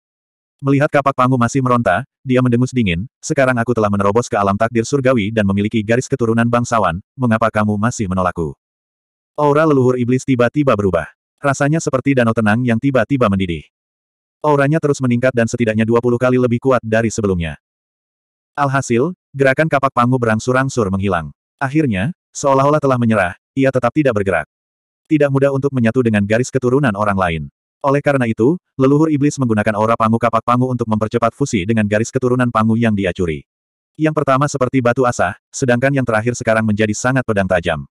Melihat kapak pangu masih meronta, dia mendengus dingin, sekarang aku telah menerobos ke alam takdir surgawi dan memiliki garis keturunan bangsawan, mengapa kamu masih menolakku? Aura leluhur iblis tiba-tiba berubah. Rasanya seperti danau tenang yang tiba-tiba mendidih. Auranya terus meningkat dan setidaknya 20 kali lebih kuat dari sebelumnya. Alhasil, gerakan kapak pangu berangsur-angsur menghilang. Akhirnya, seolah-olah telah menyerah, ia tetap tidak bergerak. Tidak mudah untuk menyatu dengan garis keturunan orang lain. Oleh karena itu, leluhur iblis menggunakan aura pangu kapak pangu untuk mempercepat fusi dengan garis keturunan pangu yang diacuri. Yang pertama seperti batu asah, sedangkan yang terakhir sekarang menjadi sangat pedang tajam.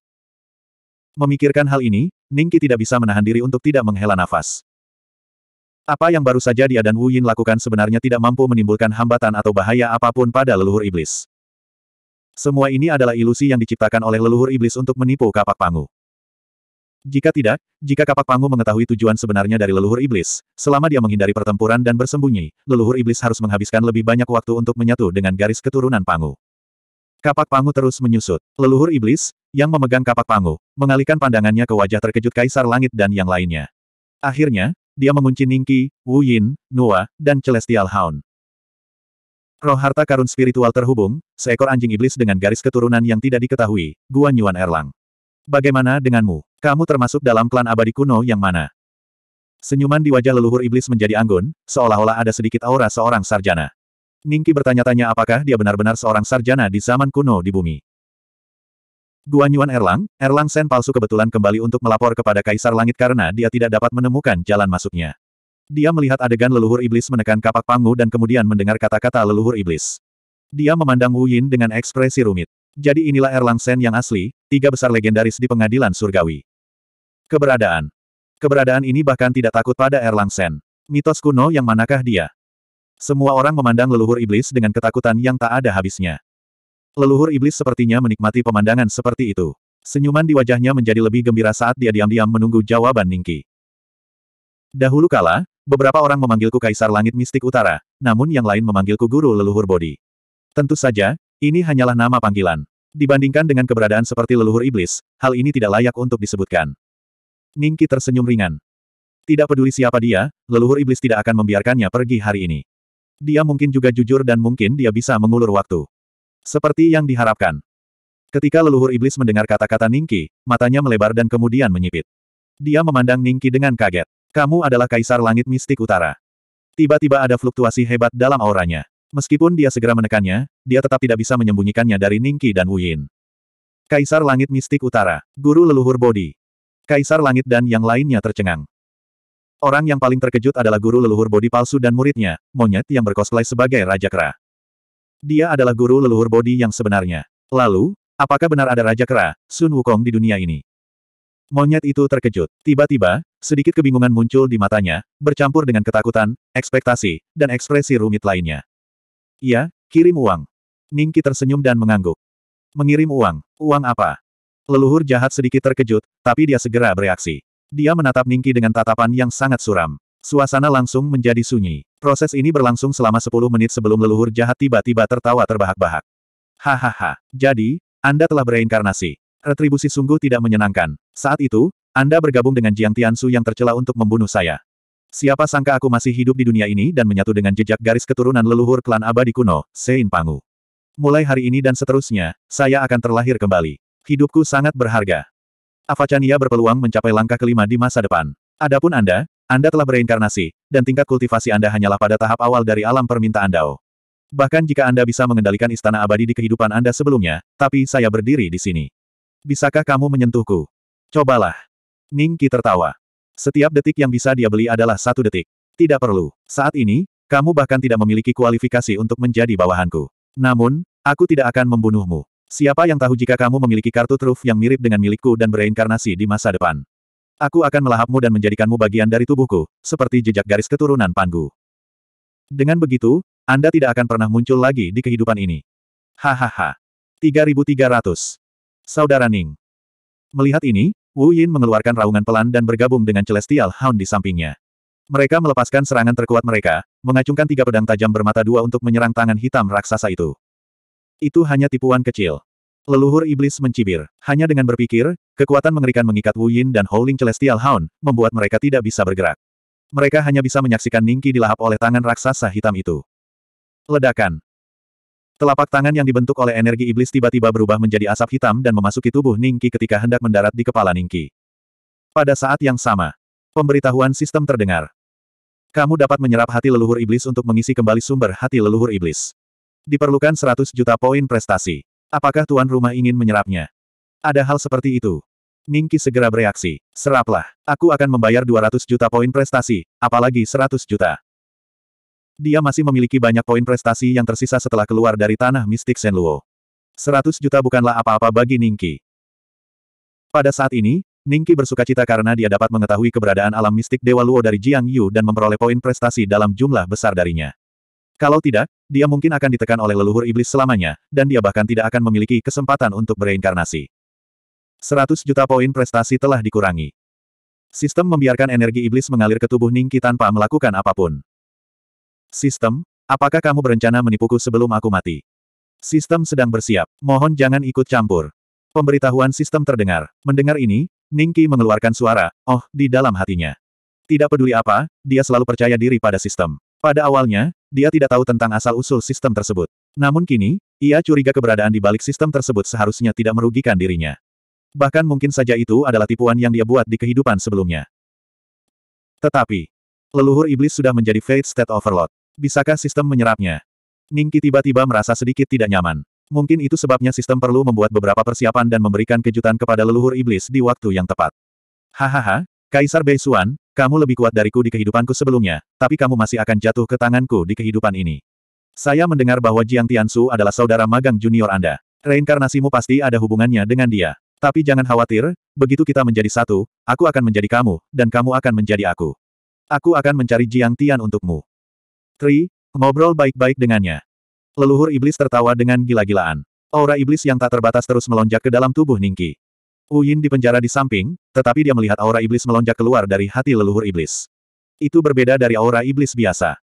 Memikirkan hal ini, Ningki tidak bisa menahan diri untuk tidak menghela nafas. Apa yang baru saja dia dan Wu Yin lakukan sebenarnya tidak mampu menimbulkan hambatan atau bahaya apapun pada leluhur iblis. Semua ini adalah ilusi yang diciptakan oleh leluhur iblis untuk menipu kapak pangu. Jika tidak, jika kapak pangu mengetahui tujuan sebenarnya dari leluhur iblis, selama dia menghindari pertempuran dan bersembunyi, leluhur iblis harus menghabiskan lebih banyak waktu untuk menyatu dengan garis keturunan pangu. Kapak pangu terus menyusut. Leluhur iblis, yang memegang kapak pangu, mengalihkan pandangannya ke wajah terkejut Kaisar Langit dan yang lainnya. Akhirnya, dia mengunci Ningki, Wu Yin, Nua, dan Celestial Hound. Roh harta karun spiritual terhubung, seekor anjing iblis dengan garis keturunan yang tidak diketahui, Guan Yuan Erlang. Bagaimana denganmu? Kamu termasuk dalam klan abadi kuno yang mana? Senyuman di wajah leluhur iblis menjadi anggun, seolah-olah ada sedikit aura seorang sarjana. Ningki bertanya-tanya apakah dia benar-benar seorang sarjana di zaman kuno di bumi. Guanyuan Erlang, Erlang Sen palsu kebetulan kembali untuk melapor kepada Kaisar Langit karena dia tidak dapat menemukan jalan masuknya. Dia melihat adegan leluhur iblis menekan kapak pangu dan kemudian mendengar kata-kata leluhur iblis. Dia memandang Wu Yin dengan ekspresi rumit. Jadi inilah Erlang Sen yang asli, tiga besar legendaris di pengadilan surgawi. Keberadaan. Keberadaan ini bahkan tidak takut pada Erlang Sen. Mitos kuno yang manakah dia? Semua orang memandang leluhur iblis dengan ketakutan yang tak ada habisnya. Leluhur iblis sepertinya menikmati pemandangan seperti itu. Senyuman di wajahnya menjadi lebih gembira saat dia diam-diam menunggu jawaban Ningki. Dahulu kala, beberapa orang memanggilku Kaisar Langit Mistik Utara, namun yang lain memanggilku Guru Leluhur Bodi. Tentu saja, ini hanyalah nama panggilan. Dibandingkan dengan keberadaan seperti leluhur iblis, hal ini tidak layak untuk disebutkan. Ningki tersenyum ringan. Tidak peduli siapa dia, leluhur iblis tidak akan membiarkannya pergi hari ini. Dia mungkin juga jujur dan mungkin dia bisa mengulur waktu. Seperti yang diharapkan. Ketika leluhur iblis mendengar kata-kata Ningki, matanya melebar dan kemudian menyipit. Dia memandang Ningki dengan kaget. Kamu adalah kaisar langit mistik utara. Tiba-tiba ada fluktuasi hebat dalam auranya. Meskipun dia segera menekannya, dia tetap tidak bisa menyembunyikannya dari Ningki dan Wuyin. Kaisar Langit Mistik Utara, Guru Leluhur Bodi. Kaisar Langit dan yang lainnya tercengang. Orang yang paling terkejut adalah guru leluhur Bodi palsu dan muridnya, monyet yang berkosplay sebagai Raja Kera. Dia adalah guru leluhur Bodi yang sebenarnya. Lalu, apakah benar ada Raja Kera, Sun Wukong di dunia ini? Monyet itu terkejut. Tiba-tiba, sedikit kebingungan muncul di matanya, bercampur dengan ketakutan, ekspektasi, dan ekspresi rumit lainnya. Iya, kirim uang. Ningki tersenyum dan mengangguk. Mengirim uang. Uang apa? Leluhur jahat sedikit terkejut, tapi dia segera bereaksi. Dia menatap Ningki dengan tatapan yang sangat suram. Suasana langsung menjadi sunyi. Proses ini berlangsung selama 10 menit sebelum leluhur jahat tiba-tiba tertawa terbahak-bahak. Hahaha, jadi, Anda telah bereinkarnasi. Retribusi sungguh tidak menyenangkan. Saat itu, Anda bergabung dengan Jiang Tian Su yang tercela untuk membunuh saya. Siapa sangka aku masih hidup di dunia ini dan menyatu dengan jejak garis keturunan leluhur klan abadi kuno, Sein Pangu. Mulai hari ini dan seterusnya, saya akan terlahir kembali. Hidupku sangat berharga. Avacania berpeluang mencapai langkah kelima di masa depan. Adapun Anda, Anda telah bereinkarnasi, dan tingkat kultivasi Anda hanyalah pada tahap awal dari alam permintaan Dao. Bahkan jika Anda bisa mengendalikan istana abadi di kehidupan Anda sebelumnya, tapi saya berdiri di sini. Bisakah kamu menyentuhku? Cobalah. Ning Qi tertawa. Setiap detik yang bisa dia beli adalah satu detik. Tidak perlu. Saat ini, kamu bahkan tidak memiliki kualifikasi untuk menjadi bawahanku. Namun, aku tidak akan membunuhmu. Siapa yang tahu jika kamu memiliki kartu truf yang mirip dengan milikku dan bereinkarnasi di masa depan. Aku akan melahapmu dan menjadikanmu bagian dari tubuhku, seperti jejak garis keturunan Pangu. Dengan begitu, Anda tidak akan pernah muncul lagi di kehidupan ini. Hahaha. 3300. Saudara Ning. Melihat ini, Wu Yin mengeluarkan raungan pelan dan bergabung dengan Celestial Hound di sampingnya. Mereka melepaskan serangan terkuat mereka, mengacungkan tiga pedang tajam bermata dua untuk menyerang tangan hitam raksasa itu. Itu hanya tipuan kecil. Leluhur iblis mencibir. Hanya dengan berpikir, kekuatan mengerikan mengikat Wu Yin dan Howling Celestial Hound, membuat mereka tidak bisa bergerak. Mereka hanya bisa menyaksikan Ningki dilahap oleh tangan raksasa hitam itu. Ledakan. Telapak tangan yang dibentuk oleh energi iblis tiba-tiba berubah menjadi asap hitam dan memasuki tubuh Ningki ketika hendak mendarat di kepala Ningki. Pada saat yang sama, pemberitahuan sistem terdengar. Kamu dapat menyerap hati leluhur iblis untuk mengisi kembali sumber hati leluhur iblis. Diperlukan 100 juta poin prestasi. Apakah tuan rumah ingin menyerapnya? Ada hal seperti itu. Ningki segera bereaksi. Seraplah. Aku akan membayar 200 juta poin prestasi, apalagi 100 juta. Dia masih memiliki banyak poin prestasi yang tersisa setelah keluar dari tanah mistik Senluo. 100 juta bukanlah apa-apa bagi Ningki. Pada saat ini, Ningki cita karena dia dapat mengetahui keberadaan alam mistik Dewa Luo dari Jiang Yu dan memperoleh poin prestasi dalam jumlah besar darinya. Kalau tidak, dia mungkin akan ditekan oleh leluhur iblis selamanya, dan dia bahkan tidak akan memiliki kesempatan untuk bereinkarnasi. 100 juta poin prestasi telah dikurangi. Sistem membiarkan energi iblis mengalir ke tubuh Ningki tanpa melakukan apapun. Sistem, apakah kamu berencana menipuku sebelum aku mati? Sistem sedang bersiap. Mohon jangan ikut campur. Pemberitahuan sistem terdengar. Mendengar ini, Ningki mengeluarkan suara, oh, di dalam hatinya. Tidak peduli apa, dia selalu percaya diri pada sistem. Pada awalnya, dia tidak tahu tentang asal-usul sistem tersebut. Namun kini, ia curiga keberadaan di balik sistem tersebut seharusnya tidak merugikan dirinya. Bahkan mungkin saja itu adalah tipuan yang dia buat di kehidupan sebelumnya. Tetapi, leluhur iblis sudah menjadi Fate State Overlord. Bisakah sistem menyerapnya? Ningki tiba-tiba merasa sedikit tidak nyaman. Mungkin itu sebabnya sistem perlu membuat beberapa persiapan dan memberikan kejutan kepada leluhur iblis di waktu yang tepat. Hahaha, Kaisar Beisuan, kamu lebih kuat dariku di kehidupanku sebelumnya, tapi kamu masih akan jatuh ke tanganku di kehidupan ini. Saya mendengar bahwa Jiang Tiansu adalah saudara magang junior Anda. Reinkarnasimu pasti ada hubungannya dengan dia. Tapi jangan khawatir, begitu kita menjadi satu, aku akan menjadi kamu, dan kamu akan menjadi aku. Aku akan mencari Jiang Tian untukmu. Tri, ngobrol baik-baik dengannya. Leluhur iblis tertawa dengan gila-gilaan. Aura iblis yang tak terbatas terus melonjak ke dalam tubuh Ningki. Uyin dipenjara di samping, tetapi dia melihat aura iblis melonjak keluar dari hati leluhur iblis. Itu berbeda dari aura iblis biasa.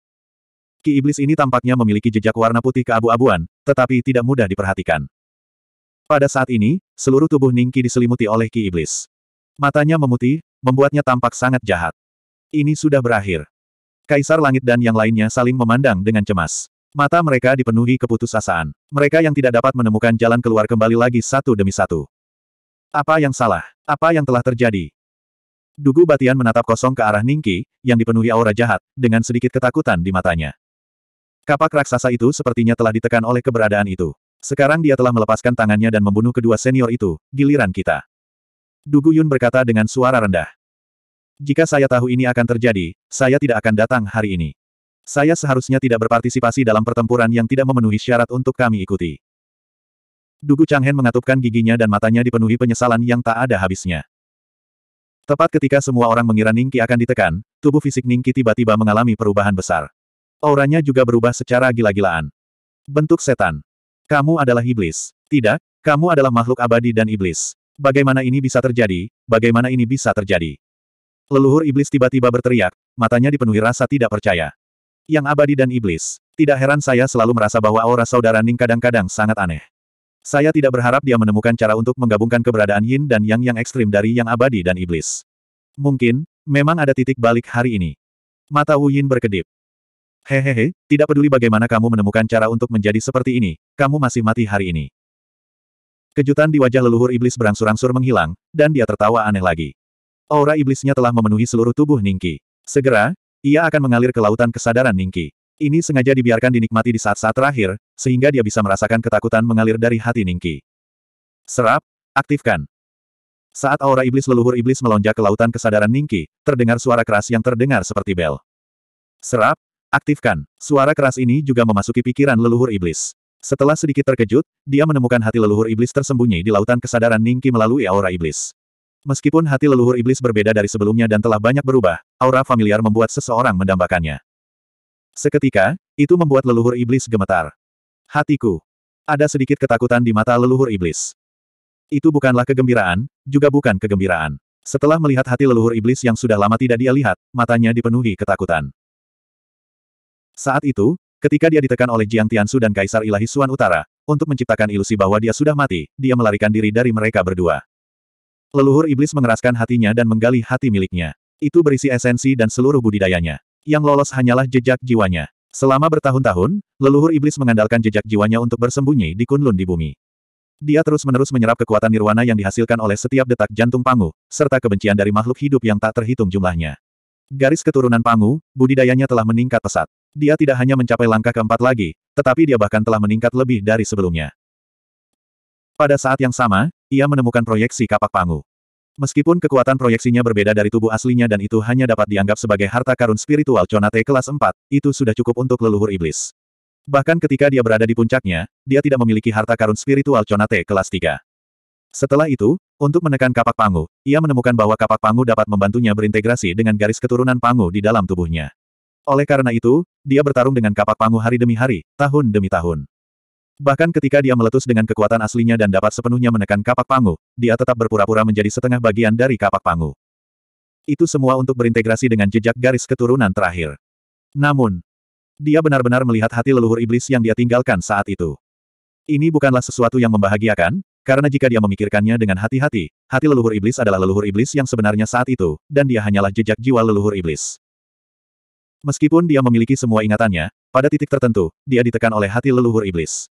Ki iblis ini tampaknya memiliki jejak warna putih keabu-abuan, tetapi tidak mudah diperhatikan. Pada saat ini, seluruh tubuh Ningki diselimuti oleh ki iblis. Matanya memutih, membuatnya tampak sangat jahat. Ini sudah berakhir. Kaisar Langit dan yang lainnya saling memandang dengan cemas. Mata mereka dipenuhi keputusasaan. Mereka yang tidak dapat menemukan jalan keluar kembali lagi satu demi satu. Apa yang salah? Apa yang telah terjadi? Dugu Batian menatap kosong ke arah Ningki, yang dipenuhi aura jahat, dengan sedikit ketakutan di matanya. Kapak raksasa itu sepertinya telah ditekan oleh keberadaan itu. Sekarang dia telah melepaskan tangannya dan membunuh kedua senior itu, giliran kita. Dugu Yun berkata dengan suara rendah. Jika saya tahu ini akan terjadi, saya tidak akan datang hari ini. Saya seharusnya tidak berpartisipasi dalam pertempuran yang tidak memenuhi syarat untuk kami ikuti. Dugu Changhen mengatupkan giginya dan matanya dipenuhi penyesalan yang tak ada habisnya. Tepat ketika semua orang mengira Ningki akan ditekan, tubuh fisik Ningki tiba-tiba mengalami perubahan besar. Auranya juga berubah secara gila-gilaan. Bentuk setan. Kamu adalah iblis. Tidak, kamu adalah makhluk abadi dan iblis. Bagaimana ini bisa terjadi? Bagaimana ini bisa terjadi? Leluhur iblis tiba-tiba berteriak, matanya dipenuhi rasa tidak percaya. Yang abadi dan iblis. Tidak heran saya selalu merasa bahwa aura saudara Ning kadang-kadang sangat aneh. Saya tidak berharap dia menemukan cara untuk menggabungkan keberadaan yin dan yang yang ekstrim dari yang abadi dan iblis. Mungkin, memang ada titik balik hari ini. Mata Wu Yin berkedip. Hehehe, tidak peduli bagaimana kamu menemukan cara untuk menjadi seperti ini, kamu masih mati hari ini. Kejutan di wajah leluhur iblis berangsur-angsur menghilang, dan dia tertawa aneh lagi. Aura iblisnya telah memenuhi seluruh tubuh Ningki. Segera, ia akan mengalir ke lautan kesadaran Ningki. Ini sengaja dibiarkan dinikmati di saat-saat terakhir, sehingga dia bisa merasakan ketakutan mengalir dari hati Ningki. Serap, aktifkan. Saat aura iblis leluhur iblis melonjak ke lautan kesadaran Ningki, terdengar suara keras yang terdengar seperti bel. Serap, aktifkan. Suara keras ini juga memasuki pikiran leluhur iblis. Setelah sedikit terkejut, dia menemukan hati leluhur iblis tersembunyi di lautan kesadaran Ningki melalui aura iblis. Meskipun hati leluhur iblis berbeda dari sebelumnya dan telah banyak berubah, aura familiar membuat seseorang mendambakannya. Seketika, itu membuat leluhur iblis gemetar. Hatiku. Ada sedikit ketakutan di mata leluhur iblis. Itu bukanlah kegembiraan, juga bukan kegembiraan. Setelah melihat hati leluhur iblis yang sudah lama tidak dia lihat, matanya dipenuhi ketakutan. Saat itu, ketika dia ditekan oleh Jiang Tiansu dan Kaisar Ilahi Suan Utara, untuk menciptakan ilusi bahwa dia sudah mati, dia melarikan diri dari mereka berdua. Leluhur iblis mengeraskan hatinya dan menggali hati miliknya. Itu berisi esensi dan seluruh budidayanya. Yang lolos hanyalah jejak jiwanya. Selama bertahun-tahun, leluhur iblis mengandalkan jejak jiwanya untuk bersembunyi di Kunlun di bumi. Dia terus-menerus menyerap kekuatan nirwana yang dihasilkan oleh setiap detak jantung Pangu, serta kebencian dari makhluk hidup yang tak terhitung jumlahnya. Garis keturunan Pangu, budidayanya telah meningkat pesat. Dia tidak hanya mencapai langkah keempat lagi, tetapi dia bahkan telah meningkat lebih dari sebelumnya. Pada saat yang sama, ia menemukan proyeksi kapak pangu. Meskipun kekuatan proyeksinya berbeda dari tubuh aslinya dan itu hanya dapat dianggap sebagai harta karun spiritual Conate kelas 4, itu sudah cukup untuk leluhur iblis. Bahkan ketika dia berada di puncaknya, dia tidak memiliki harta karun spiritual Conate kelas 3. Setelah itu, untuk menekan kapak pangu, ia menemukan bahwa kapak pangu dapat membantunya berintegrasi dengan garis keturunan pangu di dalam tubuhnya. Oleh karena itu, dia bertarung dengan kapak pangu hari demi hari, tahun demi tahun. Bahkan ketika dia meletus dengan kekuatan aslinya dan dapat sepenuhnya menekan kapak pangu, dia tetap berpura-pura menjadi setengah bagian dari kapak pangu. Itu semua untuk berintegrasi dengan jejak garis keturunan terakhir. Namun, dia benar-benar melihat hati leluhur iblis yang dia tinggalkan saat itu. Ini bukanlah sesuatu yang membahagiakan, karena jika dia memikirkannya dengan hati-hati, hati leluhur iblis adalah leluhur iblis yang sebenarnya saat itu, dan dia hanyalah jejak jiwa leluhur iblis. Meskipun dia memiliki semua ingatannya, pada titik tertentu, dia ditekan oleh hati leluhur iblis.